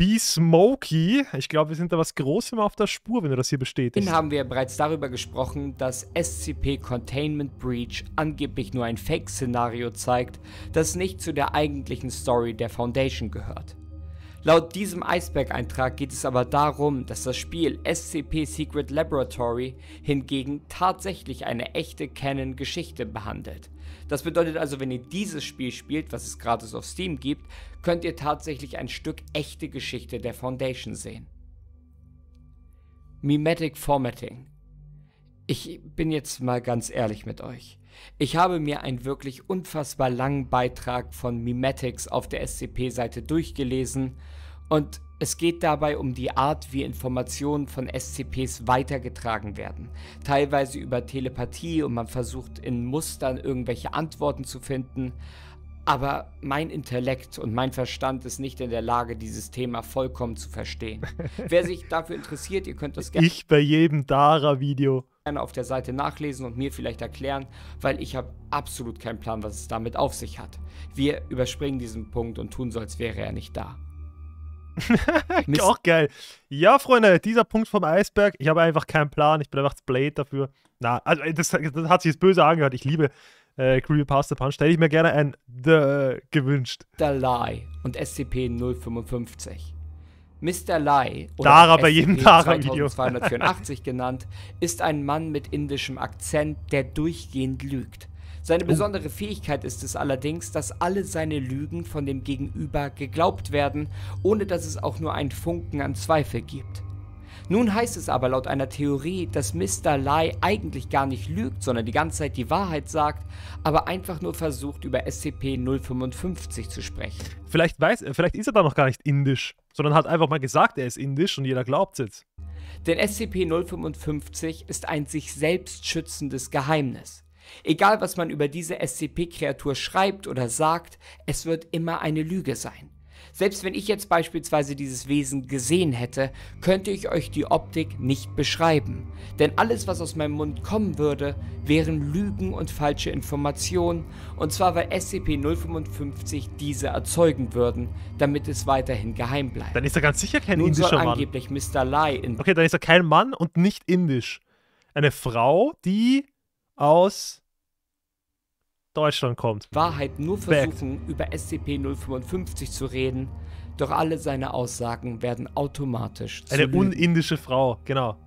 Be Smoky. Ich glaube, wir sind da was Großem auf der Spur, wenn du das hier bestätigst. Dann haben wir bereits darüber gesprochen, dass SCP Containment Breach angeblich nur ein Fake-Szenario zeigt, das nicht zu der eigentlichen Story der Foundation gehört. Laut diesem Eisberg-Eintrag geht es aber darum, dass das Spiel SCP Secret Laboratory hingegen tatsächlich eine echte Canon-Geschichte behandelt, das bedeutet also, wenn ihr dieses Spiel spielt, was es gratis auf Steam gibt, könnt ihr tatsächlich ein Stück echte Geschichte der Foundation sehen. Mimetic Formatting. Ich bin jetzt mal ganz ehrlich mit euch. Ich habe mir einen wirklich unfassbar langen Beitrag von Mimetics auf der SCP-Seite durchgelesen und es geht dabei um die Art, wie Informationen von SCPs weitergetragen werden. Teilweise über Telepathie und man versucht in Mustern irgendwelche Antworten zu finden. Aber mein Intellekt und mein Verstand ist nicht in der Lage, dieses Thema vollkommen zu verstehen. Wer sich dafür interessiert, ihr könnt das gerne. Ich bei jedem Dara-Video. Gerne auf der Seite nachlesen und mir vielleicht erklären, weil ich habe absolut keinen Plan, was es damit auf sich hat. Wir überspringen diesen Punkt und tun so, als wäre er nicht da auch geil. Ja, Freunde, dieser Punkt vom Eisberg, ich habe einfach keinen Plan, ich bin einfach Blade dafür. Na, also das, das hat sich jetzt böse angehört. Ich liebe äh, Creepypasta Punch. Stelle ich mir gerne ein The äh, gewünscht. Mr. Lie und SCP-055. Mr. Lai, oder bei jedem 2284 genannt, ist ein Mann mit indischem Akzent, der durchgehend lügt. Seine oh. besondere Fähigkeit ist es allerdings, dass alle seine Lügen von dem Gegenüber geglaubt werden, ohne dass es auch nur einen Funken an Zweifel gibt. Nun heißt es aber laut einer Theorie, dass Mr. Lai eigentlich gar nicht lügt, sondern die ganze Zeit die Wahrheit sagt, aber einfach nur versucht, über SCP-055 zu sprechen. Vielleicht, weiß, äh, vielleicht ist er da noch gar nicht indisch, sondern hat einfach mal gesagt, er ist indisch und jeder glaubt es. Denn SCP-055 ist ein sich selbst schützendes Geheimnis. Egal, was man über diese SCP-Kreatur schreibt oder sagt, es wird immer eine Lüge sein. Selbst wenn ich jetzt beispielsweise dieses Wesen gesehen hätte, könnte ich euch die Optik nicht beschreiben. Denn alles, was aus meinem Mund kommen würde, wären Lügen und falsche Informationen. Und zwar, weil SCP-055 diese erzeugen würden, damit es weiterhin geheim bleibt. Dann ist er ganz sicher kein Nun indischer soll angeblich Mann. angeblich Mr. Lai in. Okay, dann ist er kein Mann und nicht indisch. Eine Frau, die aus Deutschland kommt. Wahrheit nur versuchen, Fact. über SCP-055 zu reden, doch alle seine Aussagen werden automatisch Eine unindische Frau, genau.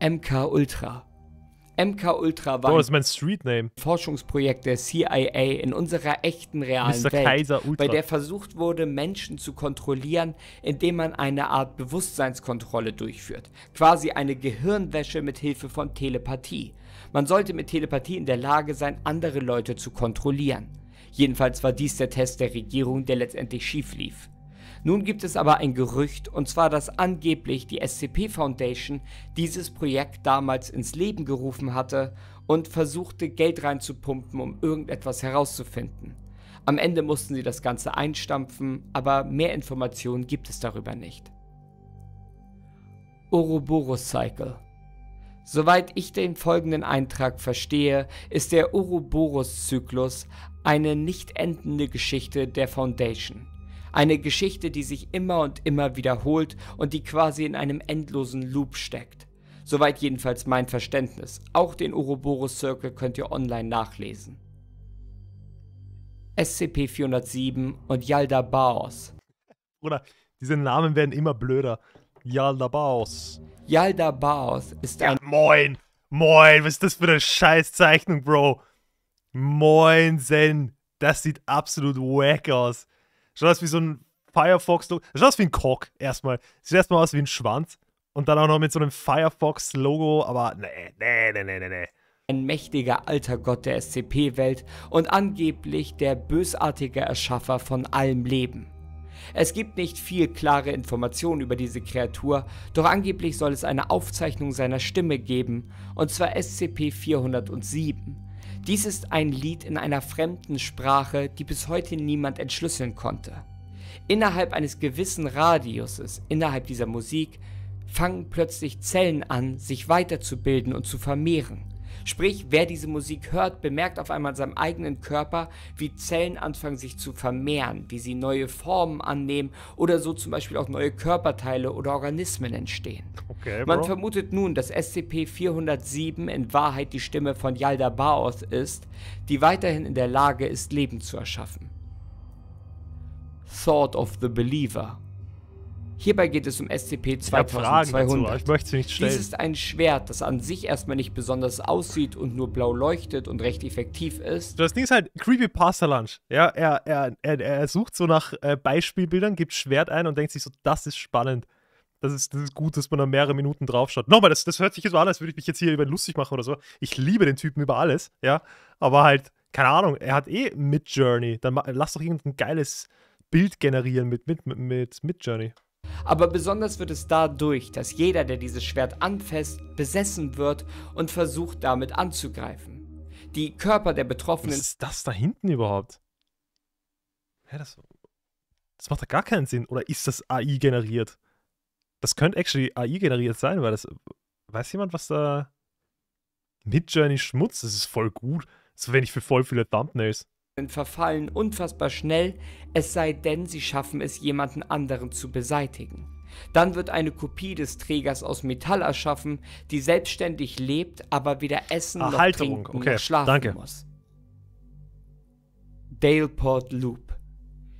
MK Ultra. MK Ultra war Bro, das ist mein Streetname. Forschungsprojekt der CIA in unserer echten realen Mr. Welt, Kaiser Ultra. bei der versucht wurde, Menschen zu kontrollieren, indem man eine Art Bewusstseinskontrolle durchführt, quasi eine Gehirnwäsche mit Hilfe von Telepathie. Man sollte mit Telepathie in der Lage sein, andere Leute zu kontrollieren. Jedenfalls war dies der Test der Regierung, der letztendlich schief lief. Nun gibt es aber ein Gerücht, und zwar, dass angeblich die SCP Foundation dieses Projekt damals ins Leben gerufen hatte und versuchte Geld reinzupumpen, um irgendetwas herauszufinden. Am Ende mussten sie das Ganze einstampfen, aber mehr Informationen gibt es darüber nicht. Ouroboros Cycle Soweit ich den folgenden Eintrag verstehe, ist der Ouroboros-Zyklus eine nicht endende Geschichte der Foundation. Eine Geschichte, die sich immer und immer wiederholt und die quasi in einem endlosen Loop steckt. Soweit jedenfalls mein Verständnis. Auch den Ouroboros Circle könnt ihr online nachlesen. SCP-407 und Yaldabaos. Oder diese Namen werden immer blöder. Yaldabaos. Yalda Baos ist ja, Moin! Moin, was ist das für eine Scheißzeichnung, Bro? Moin, Zen! Das sieht absolut wack aus. Schaut aus wie so ein Firefox-Logo. Schaut aus wie ein Cock, erstmal. Sieht erstmal aus wie ein Schwanz. Und dann auch noch mit so einem Firefox-Logo, aber nee, nee, nee, nee, nee. Ein mächtiger alter Gott der SCP-Welt und angeblich der bösartige Erschaffer von allem Leben. Es gibt nicht viel klare Informationen über diese Kreatur, doch angeblich soll es eine Aufzeichnung seiner Stimme geben, und zwar SCP-407. Dies ist ein Lied in einer fremden Sprache, die bis heute niemand entschlüsseln konnte. Innerhalb eines gewissen Radiuses, innerhalb dieser Musik, fangen plötzlich Zellen an, sich weiterzubilden und zu vermehren. Sprich, wer diese Musik hört, bemerkt auf einmal in seinem eigenen Körper, wie Zellen anfangen sich zu vermehren, wie sie neue Formen annehmen oder so zum Beispiel auch neue Körperteile oder Organismen entstehen. Okay, Man vermutet nun, dass SCP-407 in Wahrheit die Stimme von Yalda Baoth ist, die weiterhin in der Lage ist, Leben zu erschaffen. Thought of the Believer Hierbei geht es um SCP-2200. Ich, ich möchte sie nicht stellen. Dies ist ein Schwert, das an sich erstmal nicht besonders aussieht und nur blau leuchtet und recht effektiv ist. Das Ding ist halt Creepypasta Lunch. Ja, er, er, er, er sucht so nach äh, Beispielbildern, gibt Schwert ein und denkt sich so, das ist spannend. Das ist, das ist, gut, dass man da mehrere Minuten draufschaut. Nochmal, das, das hört sich jetzt so an, als würde ich mich jetzt hier über lustig machen oder so. Ich liebe den Typen über alles, ja. Aber halt, keine Ahnung, er hat eh Mid-Journey. Dann lass doch irgendein geiles Bild generieren mit, mit, mit, mit Mid-Journey. Aber besonders wird es dadurch, dass jeder, der dieses Schwert anfasst, besessen wird und versucht damit anzugreifen. Die Körper der Betroffenen. Was ist das da hinten überhaupt? Hä, das, das macht ja gar keinen Sinn. Oder ist das AI generiert? Das könnte actually AI generiert sein, weil das. Weiß jemand, was da. Midjourney Schmutz, das ist voll gut. Das verwende ich für voll viele Thumbnails verfallen unfassbar schnell, es sei denn, sie schaffen es, jemanden anderen zu beseitigen. Dann wird eine Kopie des Trägers aus Metall erschaffen, die selbstständig lebt, aber weder essen ah, noch Erhalterung. trinken okay. noch schlafen Danke. muss. Daleport Loop.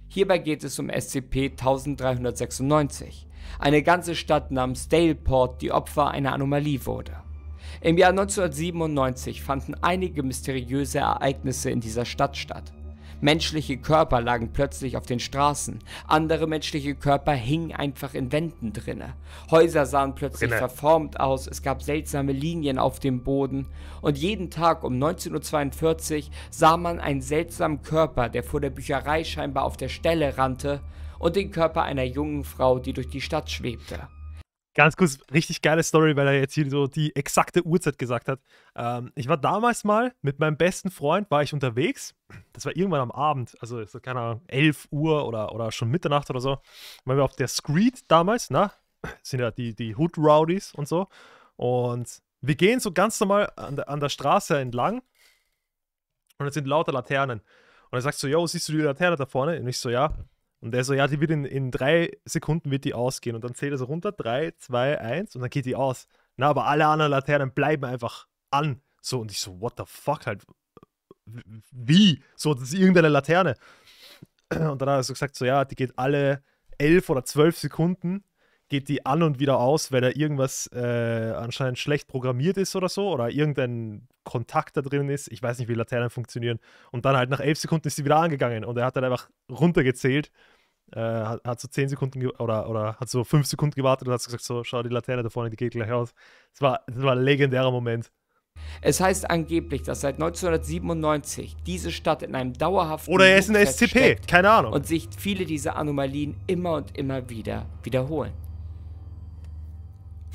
Hierbei geht es um SCP-1396, eine ganze Stadt namens Daleport, die Opfer einer Anomalie wurde. Im Jahr 1997 fanden einige mysteriöse Ereignisse in dieser Stadt statt. Menschliche Körper lagen plötzlich auf den Straßen, andere menschliche Körper hingen einfach in Wänden drinne. Häuser sahen plötzlich Brille. verformt aus, es gab seltsame Linien auf dem Boden und jeden Tag um 19.42 Uhr sah man einen seltsamen Körper, der vor der Bücherei scheinbar auf der Stelle rannte und den Körper einer jungen Frau, die durch die Stadt schwebte. Ganz kurz, richtig geile Story, weil er jetzt hier so die exakte Uhrzeit gesagt hat. Ähm, ich war damals mal mit meinem besten Freund, war ich unterwegs. Das war irgendwann am Abend, also so, keine Ahnung, 11 Uhr oder, oder schon Mitternacht oder so. Waren wir auf der Street damals, na, ne? sind ja die, die Hood Rowdies und so. Und wir gehen so ganz normal an der, an der Straße entlang und es sind lauter Laternen. Und er sagt so, yo, siehst du die Laterne da vorne? Und ich so, ja. Und er so, ja, die wird in, in drei Sekunden wird die ausgehen. Und dann zählt er so runter, drei, zwei, eins und dann geht die aus. Na, aber alle anderen Laternen bleiben einfach an. So, und ich so, what the fuck halt? Wie? So, das ist irgendeine Laterne. Und dann hat er so gesagt, so, ja, die geht alle elf oder zwölf Sekunden geht die an und wieder aus, weil da irgendwas äh, anscheinend schlecht programmiert ist oder so oder irgendein Kontakt da drin ist. Ich weiß nicht, wie Laternen funktionieren. Und dann halt nach elf Sekunden ist sie wieder angegangen und er hat dann einfach runtergezählt äh, hat, hat, so zehn Sekunden oder, oder hat so fünf Sekunden gewartet und hat gesagt: So, schau die Laterne da vorne, die geht gleich aus. Das war, das war ein legendärer Moment. Es heißt angeblich, dass seit 1997 diese Stadt in einem dauerhaften. Oder er ist ein SCP, keine Ahnung. Und sich viele dieser Anomalien immer und immer wieder wiederholen.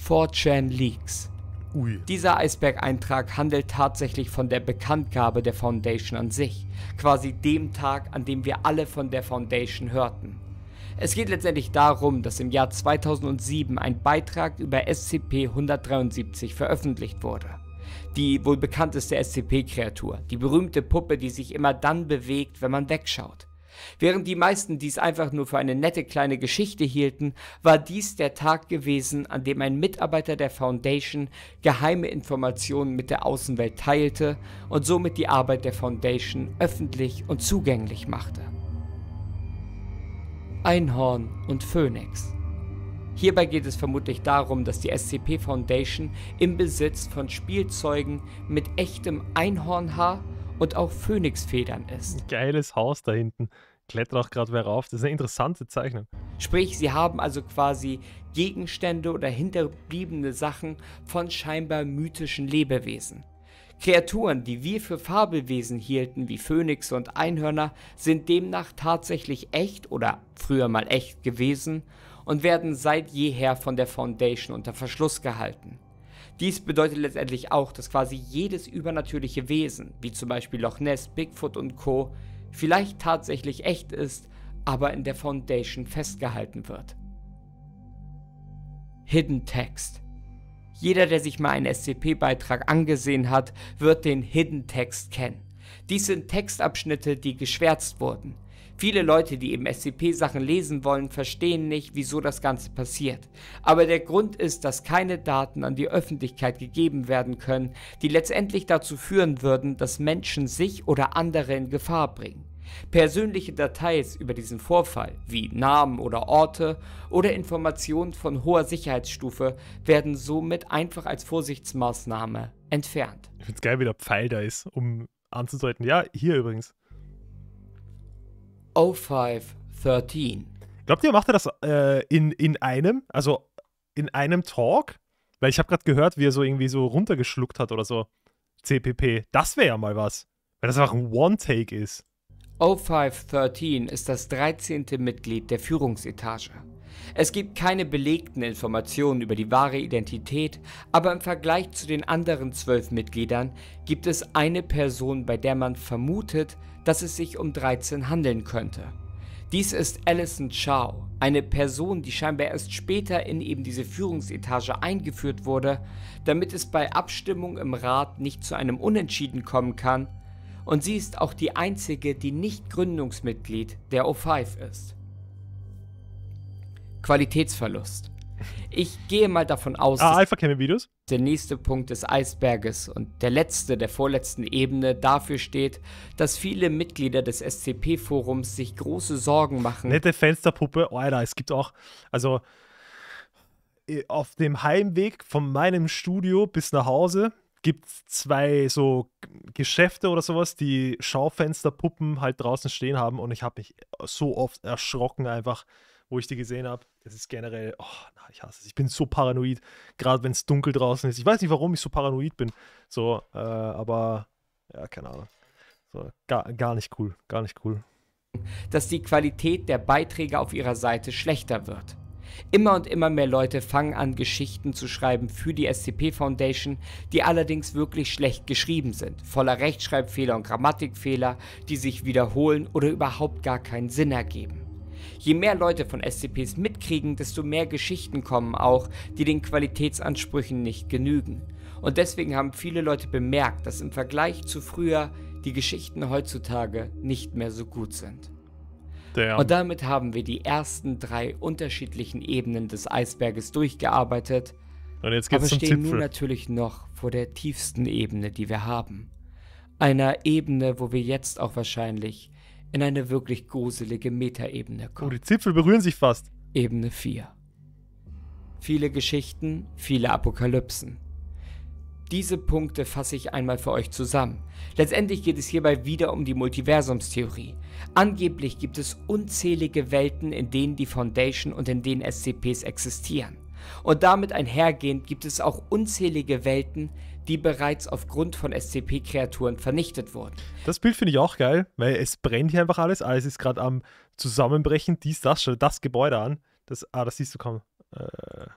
4chan Leaks. Ui. Dieser Eisberg-Eintrag handelt tatsächlich von der Bekanntgabe der Foundation an sich. Quasi dem Tag, an dem wir alle von der Foundation hörten. Es geht letztendlich darum, dass im Jahr 2007 ein Beitrag über SCP-173 veröffentlicht wurde. Die wohl bekannteste SCP-Kreatur, die berühmte Puppe, die sich immer dann bewegt, wenn man wegschaut. Während die meisten dies einfach nur für eine nette kleine Geschichte hielten, war dies der Tag gewesen, an dem ein Mitarbeiter der Foundation geheime Informationen mit der Außenwelt teilte und somit die Arbeit der Foundation öffentlich und zugänglich machte. Einhorn und Phönix. Hierbei geht es vermutlich darum, dass die SCP Foundation im Besitz von Spielzeugen mit echtem Einhornhaar und auch Phönixfedern ist. Geiles Haus da hinten. Klettert auch gerade wer rauf. Das ist eine interessante Zeichnung. Sprich, sie haben also quasi Gegenstände oder hinterbliebene Sachen von scheinbar mythischen Lebewesen. Kreaturen, die wir für Fabelwesen hielten, wie Phönix und Einhörner, sind demnach tatsächlich echt oder früher mal echt gewesen und werden seit jeher von der Foundation unter Verschluss gehalten. Dies bedeutet letztendlich auch, dass quasi jedes übernatürliche Wesen, wie zum Beispiel Loch Ness, Bigfoot und Co., vielleicht tatsächlich echt ist, aber in der Foundation festgehalten wird. Hidden Text jeder, der sich mal einen SCP-Beitrag angesehen hat, wird den Hidden Text kennen. Dies sind Textabschnitte, die geschwärzt wurden. Viele Leute, die eben SCP-Sachen lesen wollen, verstehen nicht, wieso das Ganze passiert. Aber der Grund ist, dass keine Daten an die Öffentlichkeit gegeben werden können, die letztendlich dazu führen würden, dass Menschen sich oder andere in Gefahr bringen. Persönliche Details über diesen Vorfall, wie Namen oder Orte oder Informationen von hoher Sicherheitsstufe, werden somit einfach als Vorsichtsmaßnahme entfernt. Ich finde es geil, wie der Pfeil da ist, um anzudeuten. Ja, hier übrigens. 0513. Glaubt ihr, macht er das äh, in, in einem, also in einem Talk? Weil ich habe gerade gehört, wie er so irgendwie so runtergeschluckt hat oder so. CPP. Das wäre ja mal was. Weil das einfach ein One-Take ist. O513 ist das 13. Mitglied der Führungsetage. Es gibt keine belegten Informationen über die wahre Identität, aber im Vergleich zu den anderen zwölf Mitgliedern gibt es eine Person, bei der man vermutet, dass es sich um 13 handeln könnte. Dies ist Alison Chow, eine Person, die scheinbar erst später in eben diese Führungsetage eingeführt wurde, damit es bei Abstimmung im Rat nicht zu einem Unentschieden kommen kann und sie ist auch die einzige, die nicht Gründungsmitglied der O5 ist. Qualitätsverlust. Ich gehe mal davon aus, ah, Alpha Videos. der nächste Punkt des Eisberges und der letzte der vorletzten Ebene dafür steht, dass viele Mitglieder des SCP-Forums sich große Sorgen machen. Nette Fensterpuppe, oh, Alter, es gibt auch, also äh, auf dem Heimweg von meinem Studio bis nach Hause gibt zwei so Geschäfte oder sowas, die Schaufensterpuppen halt draußen stehen haben und ich habe mich so oft erschrocken einfach, wo ich die gesehen habe. Das ist generell, oh, ich hasse es. Ich bin so paranoid, gerade wenn es dunkel draußen ist. Ich weiß nicht, warum ich so paranoid bin. So, äh, aber ja, keine Ahnung. So, gar, gar nicht cool, gar nicht cool. Dass die Qualität der Beiträge auf ihrer Seite schlechter wird. Immer und immer mehr Leute fangen an, Geschichten zu schreiben für die SCP Foundation, die allerdings wirklich schlecht geschrieben sind, voller Rechtschreibfehler und Grammatikfehler, die sich wiederholen oder überhaupt gar keinen Sinn ergeben. Je mehr Leute von SCPs mitkriegen, desto mehr Geschichten kommen auch, die den Qualitätsansprüchen nicht genügen. Und deswegen haben viele Leute bemerkt, dass im Vergleich zu früher die Geschichten heutzutage nicht mehr so gut sind. Damn. Und damit haben wir die ersten drei unterschiedlichen Ebenen des Eisberges durchgearbeitet. Und jetzt geht's aber zum stehen Zipfel. nun natürlich noch vor der tiefsten Ebene, die wir haben. Einer Ebene, wo wir jetzt auch wahrscheinlich in eine wirklich gruselige Metaebene kommen. Oh, die Zipfel berühren sich fast. Ebene 4. Viele Geschichten, viele Apokalypsen. Diese Punkte fasse ich einmal für euch zusammen. Letztendlich geht es hierbei wieder um die Multiversumstheorie. Angeblich gibt es unzählige Welten, in denen die Foundation und in denen SCPs existieren. Und damit einhergehend gibt es auch unzählige Welten, die bereits aufgrund von SCP-Kreaturen vernichtet wurden. Das Bild finde ich auch geil, weil es brennt hier einfach alles. Alles ist gerade am Zusammenbrechen. Dies, das, schau das Gebäude an. Das, ah, das siehst du kaum. Äh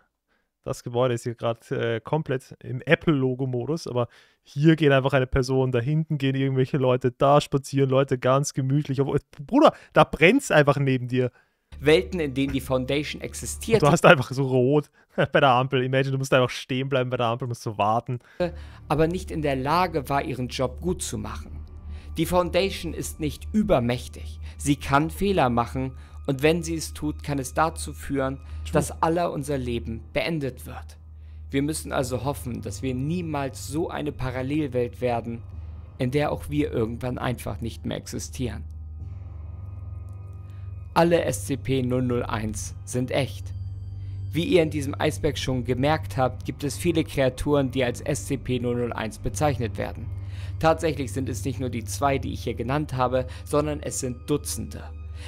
das Gebäude ist hier gerade äh, komplett im Apple-Logo-Modus, aber hier geht einfach eine Person, da hinten gehen irgendwelche Leute, da spazieren Leute ganz gemütlich. Bruder, da brennt es einfach neben dir. Welten, in denen die Foundation existiert. Und du hast einfach so rot bei der Ampel. Imagine, du musst einfach stehen bleiben bei der Ampel, musst so warten. Aber nicht in der Lage war, ihren Job gut zu machen. Die Foundation ist nicht übermächtig. Sie kann Fehler machen, und wenn sie es tut, kann es dazu führen, dass aller unser Leben beendet wird. Wir müssen also hoffen, dass wir niemals so eine Parallelwelt werden, in der auch wir irgendwann einfach nicht mehr existieren. Alle SCP-001 sind echt. Wie ihr in diesem Eisberg schon gemerkt habt, gibt es viele Kreaturen, die als SCP-001 bezeichnet werden. Tatsächlich sind es nicht nur die zwei, die ich hier genannt habe, sondern es sind Dutzende.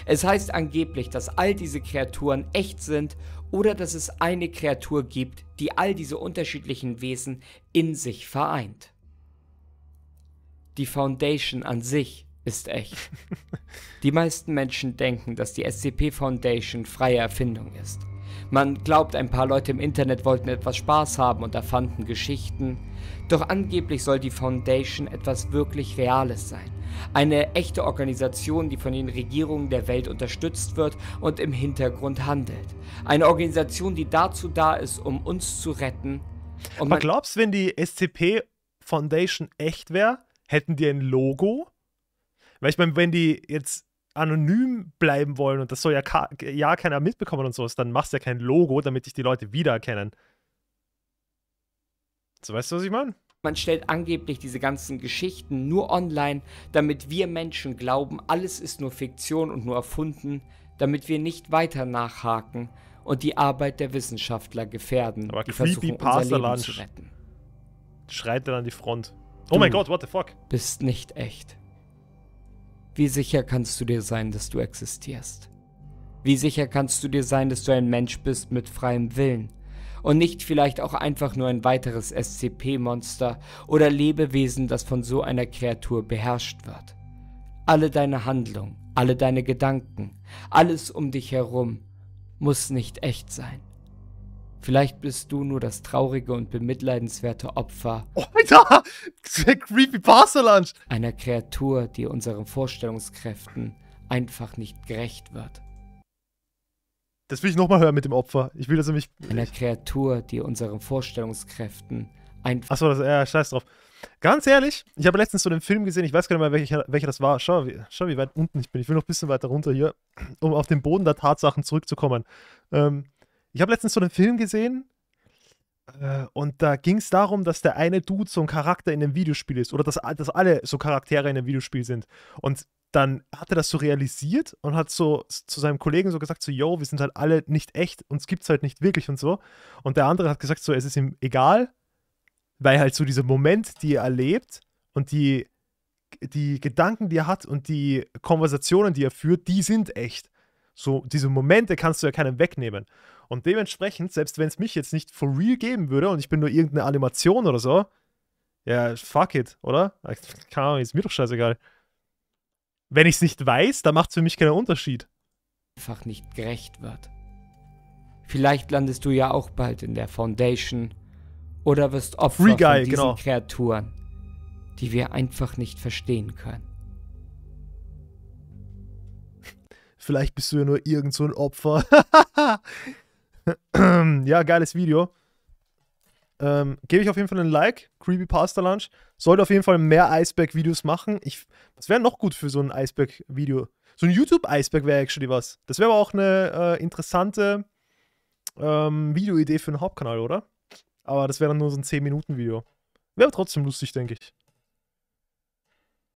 Es heißt angeblich, dass all diese Kreaturen echt sind oder dass es eine Kreatur gibt, die all diese unterschiedlichen Wesen in sich vereint. Die Foundation an sich ist echt. die meisten Menschen denken, dass die SCP Foundation freie Erfindung ist. Man glaubt, ein paar Leute im Internet wollten etwas Spaß haben und erfanden Geschichten. Doch angeblich soll die Foundation etwas wirklich Reales sein. Eine echte Organisation, die von den Regierungen der Welt unterstützt wird und im Hintergrund handelt. Eine Organisation, die dazu da ist, um uns zu retten. Und man glaubst, wenn die SCP Foundation echt wäre, hätten die ein Logo? Weil ich meine, wenn die jetzt anonym bleiben wollen und das soll ja, ja keiner mitbekommen und so ist, dann machst du ja kein Logo, damit dich die Leute wiedererkennen. So weißt du, was ich meine? Man stellt angeblich diese ganzen Geschichten nur online, damit wir Menschen glauben, alles ist nur Fiktion und nur erfunden, damit wir nicht weiter nachhaken und die Arbeit der Wissenschaftler gefährden, Aber die versuchen, unser Leben zu retten. Schreit dann an die Front. Oh du mein Gott, what the fuck? Bist nicht echt. Wie sicher kannst du dir sein, dass du existierst? Wie sicher kannst du dir sein, dass du ein Mensch bist mit freiem Willen und nicht vielleicht auch einfach nur ein weiteres SCP-Monster oder Lebewesen, das von so einer Kreatur beherrscht wird? Alle deine Handlungen, alle deine Gedanken, alles um dich herum muss nicht echt sein. Vielleicht bist du nur das traurige und bemitleidenswerte Opfer. Oh, Alter! Creepy Lunch! Einer Kreatur, die unseren Vorstellungskräften einfach nicht gerecht wird. Das will ich nochmal hören mit dem Opfer. Ich will das nämlich. Einer Kreatur, die unseren Vorstellungskräften einfach. Achso, das, ist ja, scheiß drauf. Ganz ehrlich, ich habe letztens so einen Film gesehen, ich weiß gar nicht mehr, welcher, welcher das war. Schau wie, schau, wie weit unten ich bin. Ich will noch ein bisschen weiter runter hier, um auf den Boden der Tatsachen zurückzukommen. Ähm, ich habe letztens so einen Film gesehen äh, und da ging es darum, dass der eine Dude so ein Charakter in einem Videospiel ist oder dass, dass alle so Charaktere in einem Videospiel sind. Und dann hat er das so realisiert und hat so zu seinem Kollegen so gesagt, so, yo, wir sind halt alle nicht echt, uns es halt nicht wirklich und so. Und der andere hat gesagt, so, es ist ihm egal, weil halt so dieser Moment, die er erlebt und die, die Gedanken, die er hat und die Konversationen, die er führt, die sind echt. So, diese Momente kannst du ja keinem wegnehmen. Und dementsprechend, selbst wenn es mich jetzt nicht for real geben würde und ich bin nur irgendeine Animation oder so, ja, fuck it, oder? Keine Ahnung, ist mir doch scheißegal. Wenn ich es nicht weiß, dann macht es für mich keinen Unterschied. Einfach nicht gerecht wird. Vielleicht landest du ja auch bald in der Foundation oder wirst Opfer Free Guy, von diesen genau. Kreaturen, die wir einfach nicht verstehen können. Vielleicht bist du ja nur irgend so ein Opfer. ja, geiles Video. Ähm, Gebe ich auf jeden Fall einen Like. Creepy Pasta Lunch. Sollte auf jeden Fall mehr Eisberg-Videos machen. Ich, was wäre noch gut für so ein Eisberg-Video? So ein YouTube-Eisberg wäre actually was. Das wäre aber auch eine äh, interessante ähm, Videoidee für einen Hauptkanal, oder? Aber das wäre dann nur so ein 10-Minuten-Video. Wäre trotzdem lustig, denke ich.